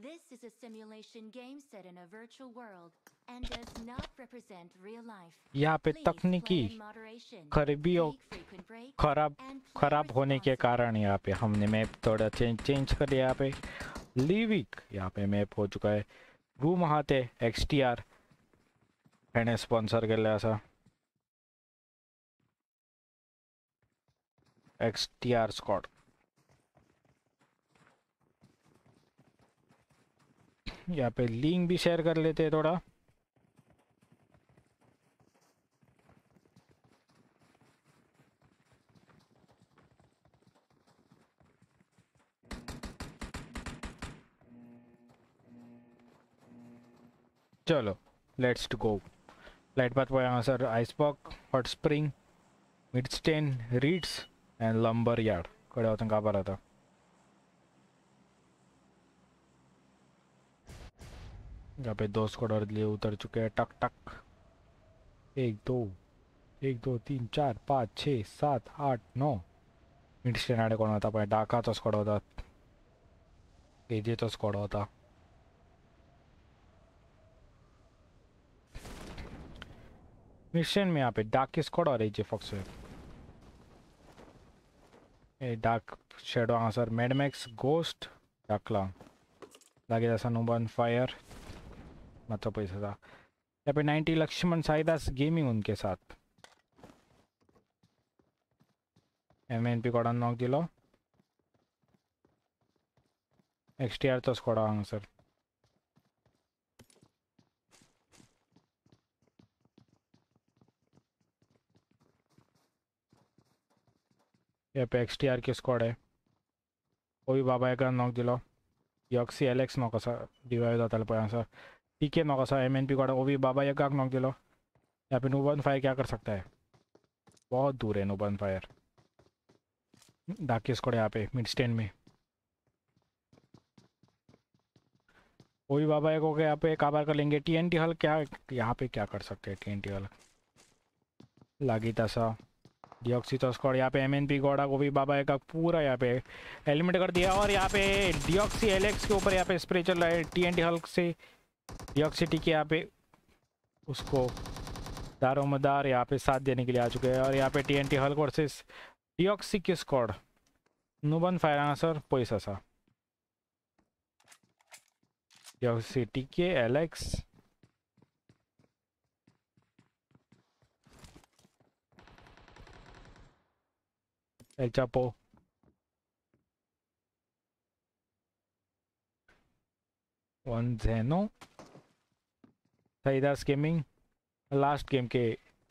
This is a simulation game set in a virtual world and does not represent real life. यहाँ पे तकनीकी खराबियों खराब खराब होने के कारण यहाँ पे हमने मैप थोड़ा चेंज चेंज कर दिया यहाँ पे लिविक यहाँ पे मैप हो चुका है रू महाते X T R and sponsor के लिए ऐसा एक्स टी आर स्कॉट यहाँ पे लिंक भी शेयर कर लेते हैं थोड़ा चलो लेट्स टू गो लाइट बात पर यहाँ sir icebox hot spring Midstein रीड्स एंड लंबर यार्ड कड़े वचन पर आता यहाँ पे दो स्कॉडर लिए उतर चुके हैं टक टक एक दो एक दो तीन चार पाँच छः सात आठ नौ मिडस्टेन आडे कौन होता डाका तो स्कॉड होता तो स्कॉड होता मिशन में यहाँ पे डाक की स्कॉड और एजे फॉक्स है ए डाक शेडो आंसर मेडमैक्स गोस्ट डाकला लगे जैसा नुबन फायर मतलब पैसा था या फिर नाइन्टी लक्ष्मण साईदास गेमिंग उनके साथ एम एन पी कोडा नॉक दिलो तो एक्स टी आर आरचाच कोडा सर यहाँ पे एक्स टी आर की स्कॉड है वो भी बाबा एक नॉक दिलो यॉक्सी एलेक्स नॉक सर डिवाइड होता है पळय सर ठीक है नौका सा एम एन पी वो भी बाबा या काक नौक दिलो यहाँ पे नोबन फायर क्या कर सकता है बहुत दूर है नोबन फायर डाके स्कोड यहाँ पे मिड स्टैंड में वो भी बाबा एक हो गया यहाँ पे काबार कर लेंगे टी एन टी हल क्या यहाँ पे क्या कर सकते हैं टी एन टी हल लागिता सा तो स्कॉड यहाँ पे एम एन पी गोडा गोभी बाबा का पूरा यहाँ पे एलिमेंट कर दिया और यहाँ पे डिऑक्सी एलेक्स के ऊपर यहाँ पे स्प्रे चल रहा है टी एन टी हल्क से यॉक सिटी के यहाँ पे उसको दारो मदार यहाँ पे साथ देने के लिए आ चुके हैं और यहाँ पे T N T hulk versus डिओक्सी की स्कॉड नुबन फाइनासर पोइसासा डिओक्सी सिटी के एलेक्स एल चापो वन जेनो सईदा गेमिंग लास्ट गेम के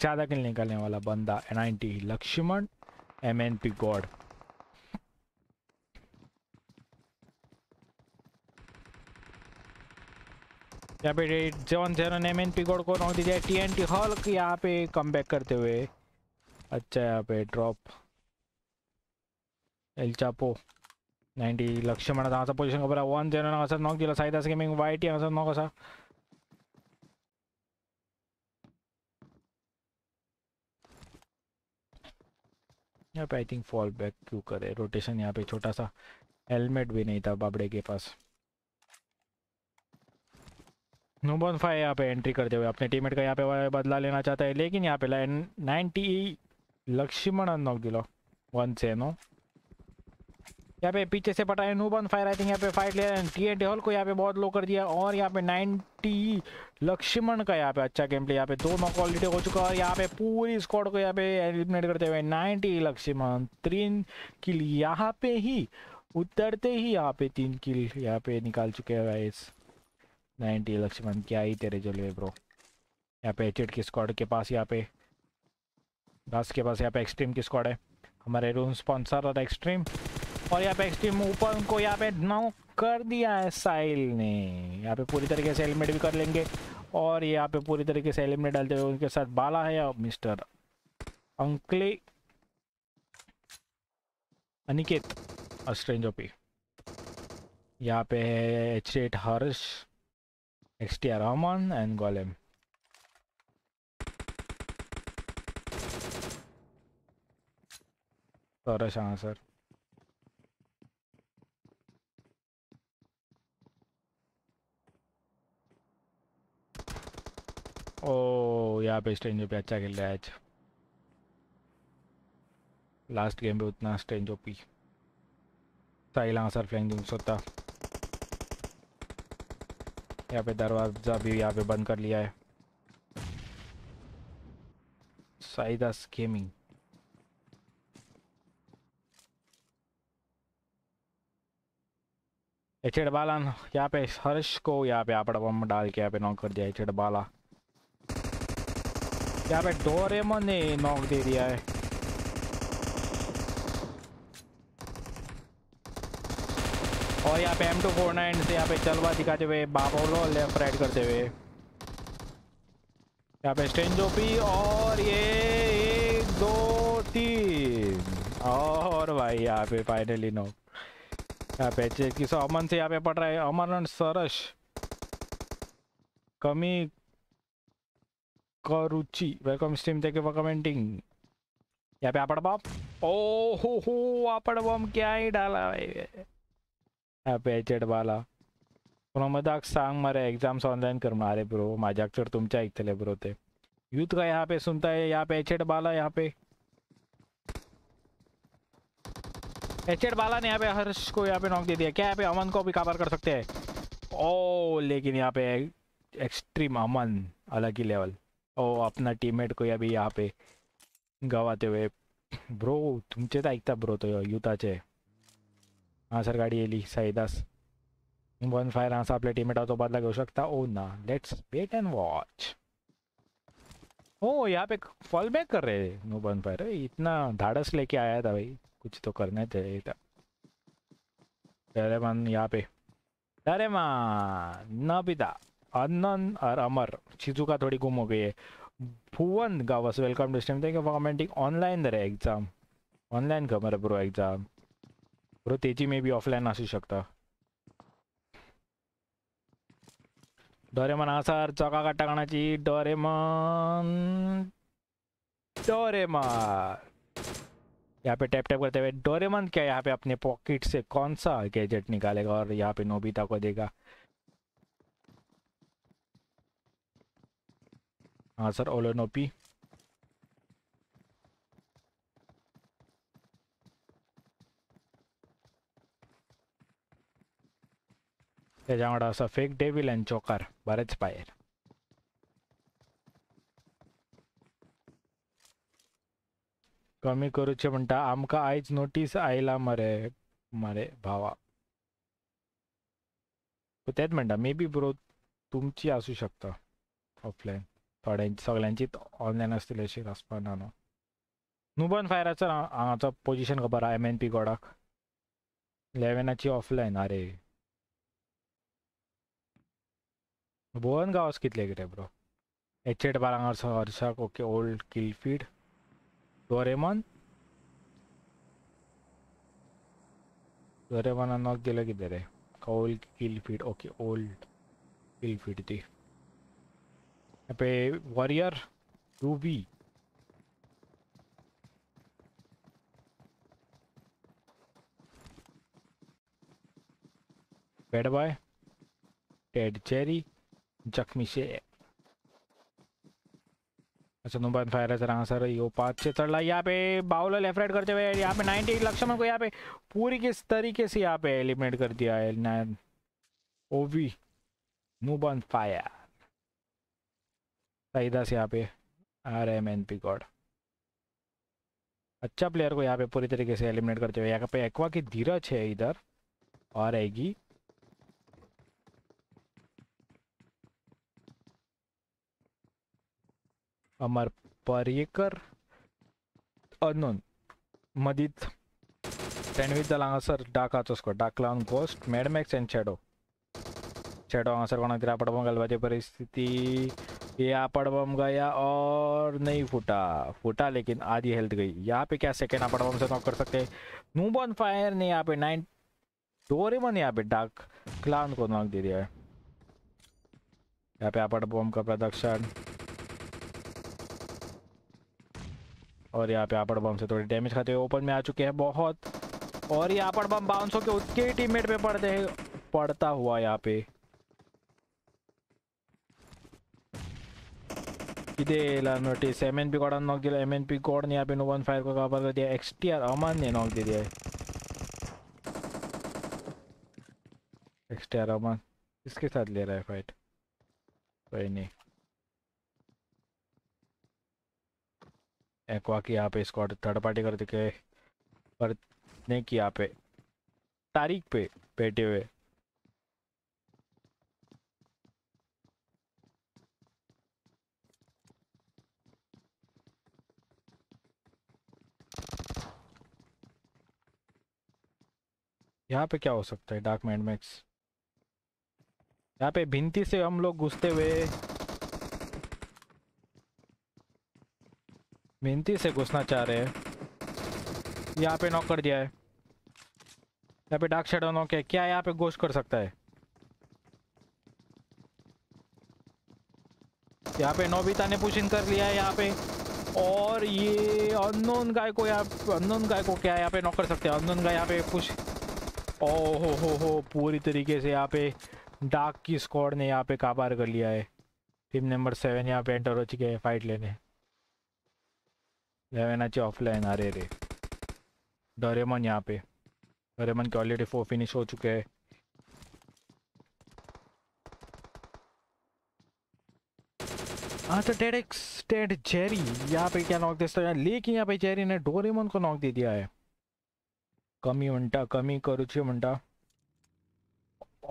ज़्यादा किल निकालने वाला बंदा N Lakshman M N P god यहाँ पे जॉन जेरन एम एन पी गोड को नॉक दीजिए टी एन टी हॉल यहाँ पे कम बैक करते हुए अच्छा यहाँ पे drop El Chapo ninety Lakshman हांगासर पोझिशन खबर वन जेरन हांगासर नॉक दिला साईदास गेमिंग वायटी हांगासर नॉक असा यहाँ पे आई थिंक फॉल बैक क्यों करे रोटेशन यहाँ पे छोटा सा हेलमेट भी नहीं था बाबड़े के पास नोबॉन फाइव यहाँ पे एंट्री करते हुए अपने टीममेट का यहाँ पे बदला लेना चाहता है लेकिन यहाँ पे लाइन नाइनटी लक्ष्मण नौ किलो वन से नो यहाँ पे पीछे से पटा है नूबन फायर आई थिंक यहाँ पे फाइट ले रहे हैं टी एंड को यहाँ पे बहुत लो कर दिया और यहाँ पे 90 लक्ष्मण का यहाँ पे अच्छा गेम प्ले यहाँ पे दो नॉक ऑलरेडी हो चुका है और यहाँ पे पूरी स्क्वाड को यहाँ पे एलिमिनेट करते हुए 90 लक्ष्मण तीन किल यहाँ पे ही उतरते ही यहाँ पे तीन किल यहाँ पे निकाल चुके हैं वाइस नाइनटी लक्ष्मण क्या ही तेरे जलवे ब्रो यहाँ पे एच की स्क्वाड के पास यहाँ पे दस के पास यहाँ पे एक्सट्रीम की स्क्वाड है हमारे रूम स्पॉन्सर और एक्सट्रीम और यहाँ पे एक्सट्रीम ऊपर उनको यहाँ पे नाउ कर दिया है साइल ने यहाँ पे पूरी तरीके से हेलमेट भी कर लेंगे और यहाँ पे पूरी तरीके से हेलमेट डालते हुए उनके साथ बाला है और मिस्टर अंकले अनिकेत और स्ट्रेंज ओपी यहाँ पे है H eight Harsh X T R Rahman and golem sir ओ यहाँ पे स्ट्रेंजो पे अच्छा खेल रहा है आज लास्ट गेम पे उतना स्ट्रेंजो पी साइला सर फ्लैंग सोता यहाँ पे दरवाज़ा भी यहाँ पे बंद कर लिया है साइदास गेमिंग एचेड बाला यहाँ पे हर्ष को यहाँ पे आपड़ा बम डाल के यहाँ पे नॉक कर दिया एचेड बाला क्या भाई डोरेमोन ने नॉक दे दिया है और यहाँ पे एम टू फोर नाइन से यहाँ पे चलवा दिखाते हुए बाबा लेफ्ट राइट करते हुए यहाँ पे स्टेंजो भी और ये एक दो तीन और भाई यहाँ पे फाइनली नॉक यहाँ पे चेक किस अमन से यहाँ पे पड़ रहा है अमन सरस कमी करुची welcome stream thank you for commenting यहाँ पे आपड़ बम ओ हो हो आपड़ बम क्या ही डाला भाई यहाँ पे एचेड वाला मदाक सांग मारे एग्जाम्स ऑनलाइन कर मारे ब्रो माझ्याक तर तुमच्या ऐकतले ब्रो थे यूथ का यहाँ पे सुनता है यहाँ पे एचेड बाला यहाँ पे एचेड बाला ने यहाँ पे हर्ष को यहाँ पे नॉक दे दिया क्या यहाँ पे अमन को भी काबर कर सकते हैं ओ लेकिन यहाँ पे एक्सट्रीम अमन अलग ही लेवल ओ अपना टीममेट को अभी यहाँ पे गवाते हुए ब्रो तुम चे तुमचेच ऐकता ब्रो तो चे हाँ सर गाडी येली साईदास वन फायर हाँ हांसा टीममेट आ तो बदला घेऊ शकता ओ ना लेट्स वेट एंड वॉच ओ यहाँ पे फॉल बैक कर रहे नो वन फायर इतना धाड़स लेके आया था भाई कुछ तो करना चाहिए था अरे मन यहाँ पे अरे डरेमान न पिता अनन और अमर चिजुका थोड़ी गुम हो गई है Bhuvan Gawas welcome to stem thank you for commenting online दर एग्जाम ऑनलाइन खबर आहे ब्रो एग्जाम ब्रो त्याची मे बी ऑफलाईन असू शकता डोरेमन आसार चका काटा काणाची डोरेमन डोरेमन यहाँ पे टैप टैप करते हुए डोरेमन क्या यहाँ पे अपने पॉकेट से कौन सा गैजेट निकालेगा और यहाँ पे नोबिता को देगा हाँ सर ओलोनोपी त्याच्यामुळे असं फेक डेविल अँड चोकर बरेच बाहेर कमी करूचे म्हणटा आमकां आयज नोटीस आयला मरे मरे भावा तेच म्हणटा मे बी ब्रो तुमची असू शकता ऑफलाईन थोड्यांची सगळ्यांची ऑनलायन आसतली अशी आसपाना न्हू नुबन फायराचो हांगाचो पोजिशन खबर आहा एम एन पी गोडाक इलेवनाची ऑफलायन अरे भुवन गांवस कितले कितें ब्रो एच एट बारा हांगासर हर्षाक okay old kill feed Doraemon डोरेमॉनान नॉक दिलो कितें रे old kill feed okay old kill feed ती पे warrior Ruby bad boy Ted Cherry जख्मी से अच्छा नो बन फायर है सर यो पाँच से चढ़ रहा है यहाँ पे बाउलर लेफ्ट राइट करते हुए यहाँ पे नाइनटी एट लक्ष्मण को यहाँ पे पूरी किस तरीके से यहाँ पे एलिमिनेट कर दिया है ओवी नो बन फायर साइदा से यहाँ पे आ रहा है मैन गॉड अच्छा प्लेयर को यहाँ पे पूरी तरीके से एलिमिनेट करते हुए यहाँ पे एक्वा की धीरज है इधर और आएगी अमर परियकर अनोन मदित सैंडविच दर डाक आचो डाक लॉन ghost mad max and shadow shadow हंगसर को पड़पा गलत परिस्थिति यहाँ पड़बम बम गया और नहीं फूटा फूटा लेकिन आधी हेल्थ गई यहाँ पे क्या सेकेंड आप से नॉक कर सकते हैं नूबॉन फायर ने यहाँ पे नाइन डोरेमन यहाँ पे डार्क क्लान को नॉक दे दिया है यहाँ पे यहाँ बम का प्रदर्शन और यहाँ पे आपर बम से थोड़ी डैमेज खाते हुए ओपन में आ चुके हैं बहुत और ये आपर बम बाउंस होकर उसके ही टीममेट पे पड़ते हैं पड़ता हुआ यहाँ पे notice M N P N knock दिया एम एन पी गॉड ने यहाँ पे वन फायर को कवर कर दिया आर अमन ने नॉक दे दिया आर अमन इसके साथ ले रहा है फाइट कोई नहीं एक्वा की यहाँ पे स्क्वाड थर्ड पार्टी कर दिखे पर नहीं की यहाँ पे तारीख पे बैठे हुए यहाँ पे क्या हो सकता है डार्क मैंड मैक्स यहाँ पे भिंती से हम लोग घुसते हुए भिंती से घुसना चाह रहे हैं यहाँ पे नॉक कर दिया है यहाँ पे डार्क शेडो नॉक है क्या यहाँ पे घोष कर सकता है यहाँ पे नोबिता ने पुशिंग कर लिया है यहाँ पे और ये अननोन गाय को यहाँ अननोन गाय को क्या यहाँ पे नॉक कर सकते हैं अननोन गाय यहाँ पे पुश ओ हो हो हो पूरी तरीके से यहाँ पे डार्क की स्क्वाड ने यहाँ पे काबार कर लिया है टीम नंबर सेवन यहाँ पे एंटर हो चुके हैं फाइट लेने लेवन अच्छे ऑफलाइन अरे रे डोरेमन यहाँ पे डोरेमन के ऑलरेडी फोर फिनिश हो चुके हैं हाँ तो टेड एक्स टेड जेरी यहाँ पे क्या नॉक दे लेकिन यहाँ पे जेरी ने डोरेमन को नॉक दे दिया है कमी म्हणटा कमी करूची म्हणटा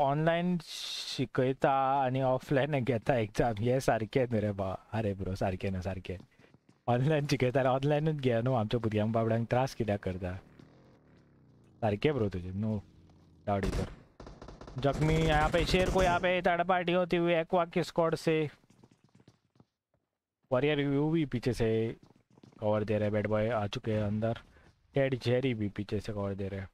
ऑनलायन शिकयता आनी ऑफलायन घेता एग्जाम हे सारकें न्हू रे बा अरे ब्रो सारकें न्हू सारकें ऑनलायन शिकयता जाल्यार ऑनलायनूच घे न्हू आमच्या भुरग्यांक बाबड्यांक त्रास कित्याक करता सारकें ब्रो तुजें नो डावडी तर जखमी यहाँ पे शेर को यहाँ पे थर्ड पार्टी होती हुई एक वाक्य स्कॉड से वॉरियर व्यू भी पीछे से कवर दे रहे बैड बॉय आ चुके हैं अंदर कैड जेरी भी पीछे से कॉल दे रहे हैं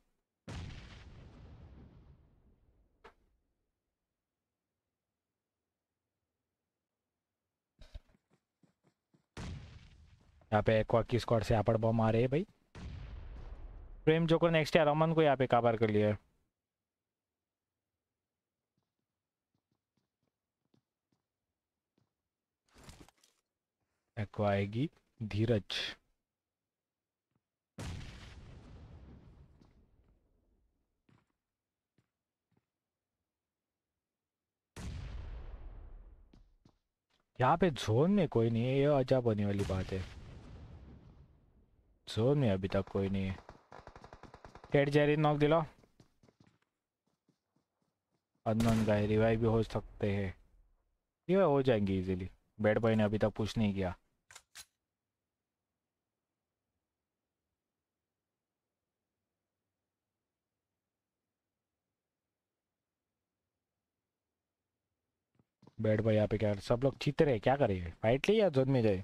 यहाँ पे एक्वा की स्क्वाड से यहाँ पर बॉम्ब आ रहे हैं भाई प्रेम जोकर नेक्स्ट है रमन को यहाँ पे काबर कर लिया है एक्वा आएगी धीरज यहाँ पे जोन में कोई नहीं है ये अजा होने वाली बात है जोन में अभी तक कोई नहीं है डेड जेरी नॉक दिलाओ अननोन का रिवाइव भी हो सकते हैं ये हो जाएंगे इजीली बेड बॉय ने अभी तक पुश नहीं किया बैड भाई यहाँ पे क्या सब लोग चीते रहे क्या करे फाइट ले या जोन में जाए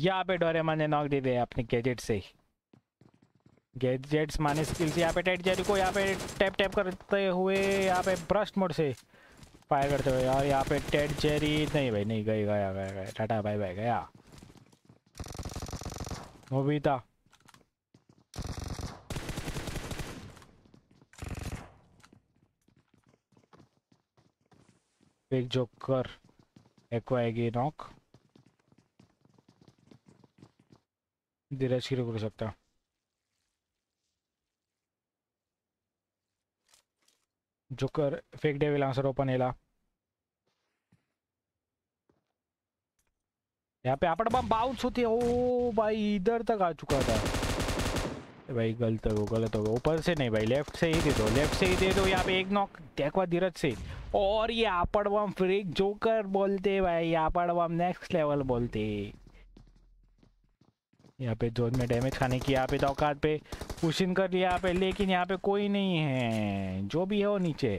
यहाँ पे डोरे माने नॉक दे दिया अपने गैजेट से गैजेट्स माने स्किल से यहाँ पे टैट जारी को यहाँ पे टैप टैप करते हुए यहाँ पे ब्रश मोड से फायर करते हुए यार यहाँ पे टेड चेरी नहीं भाई नहीं गई गया गया गया टाटा भाई भाई गया वो भी था एक जोकर एक आएगी नॉक धीरे की कर सकता Joker, Fake Devil answer open हेला यहाँ पे आप बम बाउंस होती है ओ भाई इधर तक आ चुका था भाई गलत हो गलत हो ऊपर से नहीं भाई लेफ्ट से ही दे दो लेफ्ट से ही दे दो यहाँ पे एक नॉक देखवा धीरज से और ये आपड़ बम फ्रीक जोकर बोलते भाई आपड़ बम नेक्स्ट लेवल बोलते यहाँ पे जोन में डैमेज खाने की यहाँ पे दौकात पे पुशिंग कर लिया यहाँ पे लेकिन यहाँ पे कोई नहीं है जो भी है वो नीचे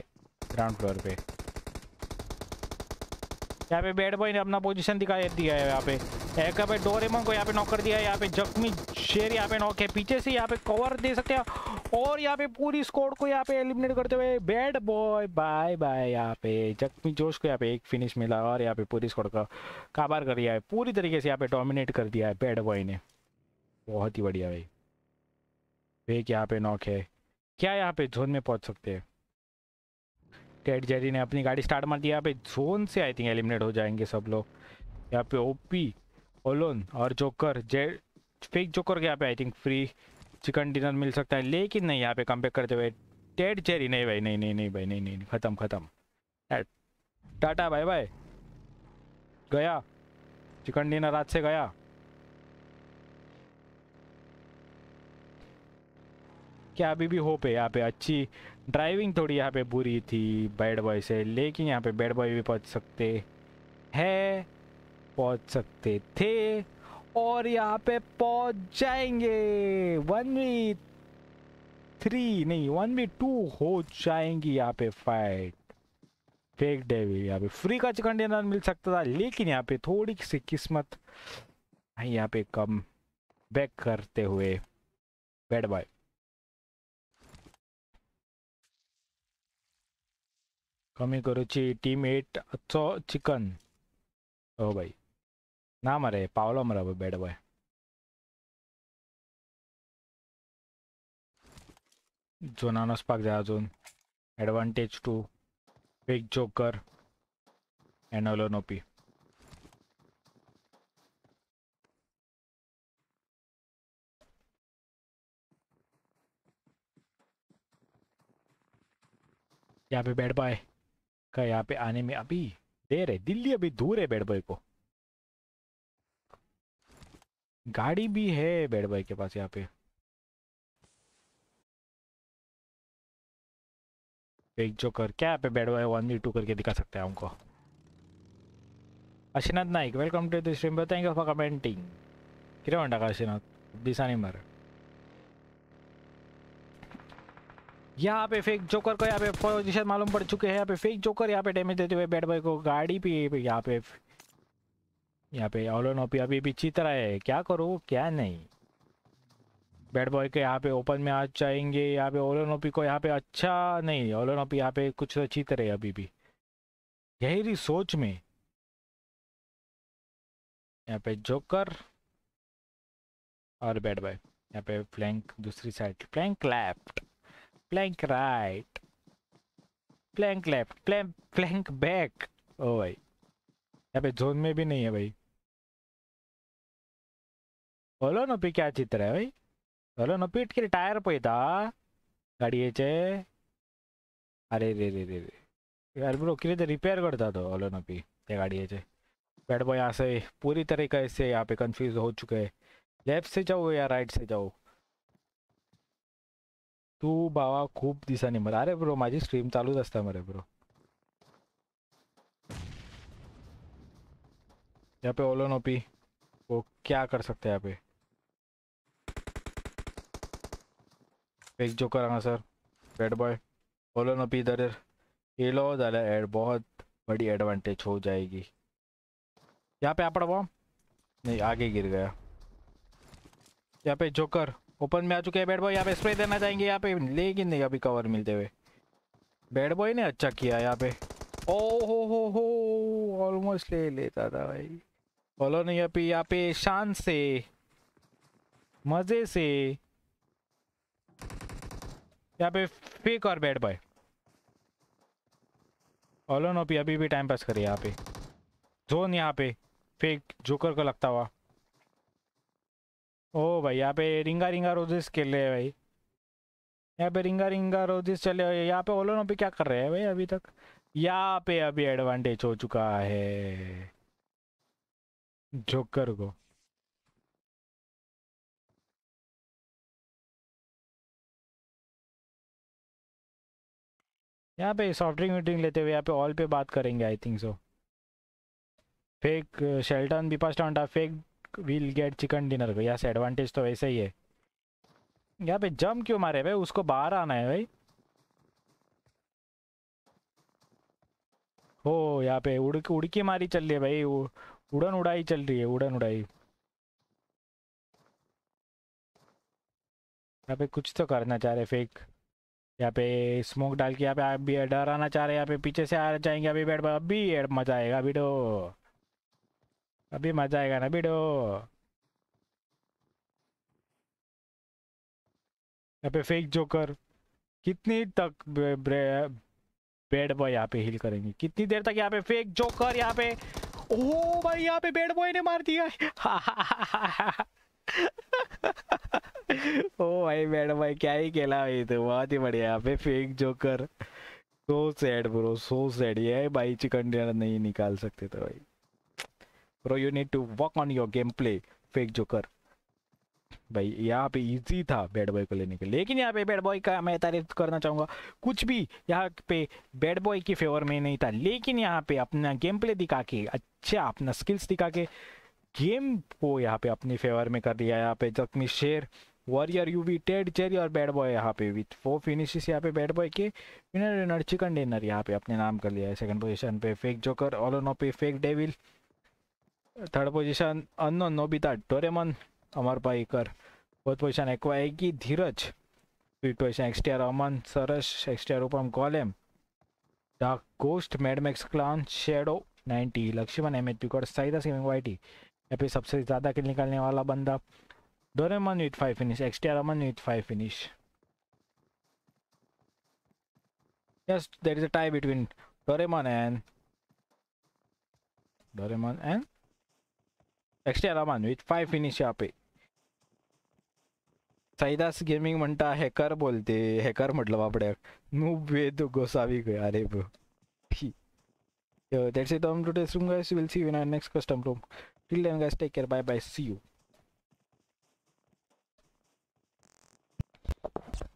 ग्राउंड फ्लोर पे यहाँ पे बैड बॉय ने अपना पोजीशन दिखा दिया है यहाँ पे एक पे डोरेमोन को यहाँ पे नॉक कर दिया है यहाँ पे जख्मी शेर यहाँ पे नॉक है पीछे से यहाँ पे कवर दे सकते हैं और यहाँ पे पूरी स्कोर को यहाँ पे एलिमिनेट करते हुए बैड बॉय बाय बाय यहाँ पे जख्मी जोश को यहाँ पे एक फिनिश मिला और यहाँ पे पूरी स्कोर का काबार कर दिया है पूरी तरीके से यहाँ पे डोमिनेट कर दिया है बैड बॉय ने बहुत ही बढ़िया भाई फेक यहाँ पे नॉक है क्या यहाँ पे जोन में पहुँच सकते हैं टेड जेरी ने अपनी गाड़ी स्टार्ट मार दी यहाँ पे जोन से आई थिंक एलिमिनेट हो जाएंगे सब लोग यहाँ पे ओपी ओलोन और जोकर जे फेक जोकर के यहाँ पे I think free chicken dinner मिल सकता है लेकिन नहीं यहाँ पे कम करते हुए टेड जेरी नहीं भाई नहीं नहीं नहीं भाई नहीं नहीं, नहीं ख़त्म ख़त्म टाटा बाय बाय गया चिकन डिनर रात से गया कि अभी भी होप है यहाँ पे अच्छी ड्राइविंग थोड़ी यहाँ पे बुरी थी बैड बॉय से लेकिन यहाँ पे बैड बॉय भी पहुँच सकते हैं पहुँच सकते थे और यहाँ पे पहुँच जाएंगे वन वी थ्री नहीं वन वी टू हो जाएंगी यहाँ पे फाइट फेक डेविल यहाँ पे फ्री का कंटेनर मिल सकता था लेकिन यहाँ पे थोड़ी सी किस्मत यहाँ पे कम बैक करते हुए बैड बॉय कमी करुची टीम एट अच्छो चिकन ओ भाई ना मरे पावलो मरा बैड बॉय जोनान वचपाक जाए अजुन एडवांटेज टू बिग जोकर एनोलो नोपी यहाँ पे बैठ पाए का यहाँ पे आने में अभी देर है दिल्ली अभी दूर है बेड बॉय को गाड़ी भी है बेड बॉय के पास यहाँ पे एक जोकर क्या पे बेड बॉय वन टू करके दिखा सकते हैं हमको Ashinath Naik welcome to this stream बताएंगे फॉर कमेंटिंग किरे म्हणटा का दिशा नहीं मरे यहाँ पे फेक जोकर को यहाँ पे पोजिशन मालूम पड़ चुके हैं यहाँ पे फेक जोकर यहाँ पे डैमेज देते हुए बैड बॉय को गाड़ी पे यहाँ पे यहाँ पे ऑलोन ओपी अभी भी चीत रहा है क्या करो क्या नहीं बैड बॉय के यहाँ पे ओपन में आ जाएंगे यहाँ पे ओलन ओपी को यहाँ पे अच्छा नहीं ओलन ओपी यहाँ पे कुछ तो चीत रहे अभी भी गहरी सोच में यहाँ पे जोकर और बैड बॉय यहाँ पे फ्लैंक दूसरी side flank left Plank right. Plank left. Plank, plank back. ओ भाई यहाँ पे जोन में भी नहीं है भाई बोलो नोपी क्या चित्र है भाई बोलो नोपी इटकी टायर पैदा गाडयेचे अरे रे रे रे रे यार ब्रो किती ते रिपेअर करता तो ओलो नोपी त्या गाडयेचे बैड बॉय यहाँ से पूरी तरीके से यहाँ पे कंफ्यूज हो चुके हैं लेफ्ट से जाओ या राइट से जाओ तू बाबा खूप दिसांनी मला अरे ब्रो माझी स्ट्रीम चालूच असता मरे ब्रो यहाँ पे ओलो नोपी वो क्या कर सकते हैं यहाँ पे एक जोकर हाँ सर बैड बॉय ओलो नोपी इधर ये लो ज़्यादा एड बहुत बड़ी एडवांटेज हो जाएगी यहाँ पे आप नहीं आगे गिर गया यहाँ पे जोकर ओपन में आ चुके हैं बैड बॉय यहाँ पे स्प्रे देना चाहेंगे यहाँ पे लेकिन नहीं अभी कवर मिलते हुए बैड बॉय ने अच्छा किया यहाँ पे ओ हो हो हो ऑलमोस्ट ले लेता था भाई बोलो नहीं अभी यहाँ पे शान से मजे से यहाँ पे फेक और बैड बॉय ऑलोन नोपी अभी भी टाइम पास करे यहाँ पे जोन यहाँ पे फेक जोकर को लगता हुआ ओ भाई यहाँ पे रिंगा रिंगा रोजेस खेल रहे हैं भाई यहाँ पे रिंगा रिंगा रोजेस चले हुए यहाँ पे ओलोनो पे क्या कर रहे हैं भाई अभी तक यहाँ पे अभी एडवांटेज हो चुका है जोकर को यहाँ पे सॉफ्ट ड्रिंक वीड्रिंक लेते हुए यहाँ पे ऑल पे बात करेंगे आई थिंक सो फेक शेल्टन बिपास टांटा fake will get chicken dinner को यहाँ से एडवांटेज तो वैसे ही है यहाँ पे जम क्यों मारे भाई उसको बाहर आना है भाई हो यहाँ पे उड़ उड़की मारी चल रही है भाई उड़न उड़ाई चल रही है उड़न उड़ाई यहाँ पे कुछ तो करना चाह रहे फेक यहाँ पे स्मोक डाल के यहाँ पे आप भी डर आना चाह रहे यहाँ पे पीछे से आ जाएंगे अभी बैठ अभी मजा आएगा अभी तो अभी मजा आएगा ना बीडो यहाँ पे फेक जोकर कितनी तक बेड बॉय यहाँ पे हिल करेंगे कितनी देर तक यहाँ पे फेक जोकर यहाँ पे ओ भाई यहाँ पे बेड बॉय ने मार दिया ओ भाई बेड बॉय क्या ही खेला भाई तो बहुत ही बढ़िया यहाँ पे fake joker so sad bro so sad ये भाई चिकन डिनर नहीं निकाल सकते थे तो भाई bro you need to work on your game play fake joker भाई यहाँ पे इजी था बैड बॉय को लेने के लेकिन यहाँ पे बैड बॉय का मैं तारीफ करना चाहूँगा कुछ भी यहाँ पे बैड बॉय के फेवर में नहीं था लेकिन यहाँ पे अपना गेम प्ले दिखा के अच्छा अपना स्किल्स दिखा के गेम को यहाँ पे अपने फेवर में कर दिया यहाँ पे जख्मी शेर warrior U V Ted Cherry और बैड बॉय यहाँ पे विथ फोर फिनिशेस यहाँ पे बैड बॉय के विनर विनर चिकन डिनर यहाँ पे अपने नाम कर लिया है सेकंड पोजिशन पे फेक जोकर ओलोनो पे fake devil third position unknown Nobita Doraemon Amar Paikar fourth position एक्वाएगी Dheeraj fifth position XTR Aman सरस एक्सटीआर उपम कॉलेम dark ghost mad max clan shadow ninety Lakshman M H पिकॉड साइदा सिंह वाई टी फिर सबसे ज़्यादा किल निकालने वाला बंदा Doraemon with five finish XTR Aman with five finish yes there is a tie between Doraemon and Doraemon and Actually, Alaman with 5 finish यहाँ पे साईदास गेमिंग म्हणता हॅकर बोलते हॅकर म्हटलं बापड्या नु वेद गोसावी अरे bro that's it on today's room guys we'll see you in our next custom room till then guys take care bye bye see you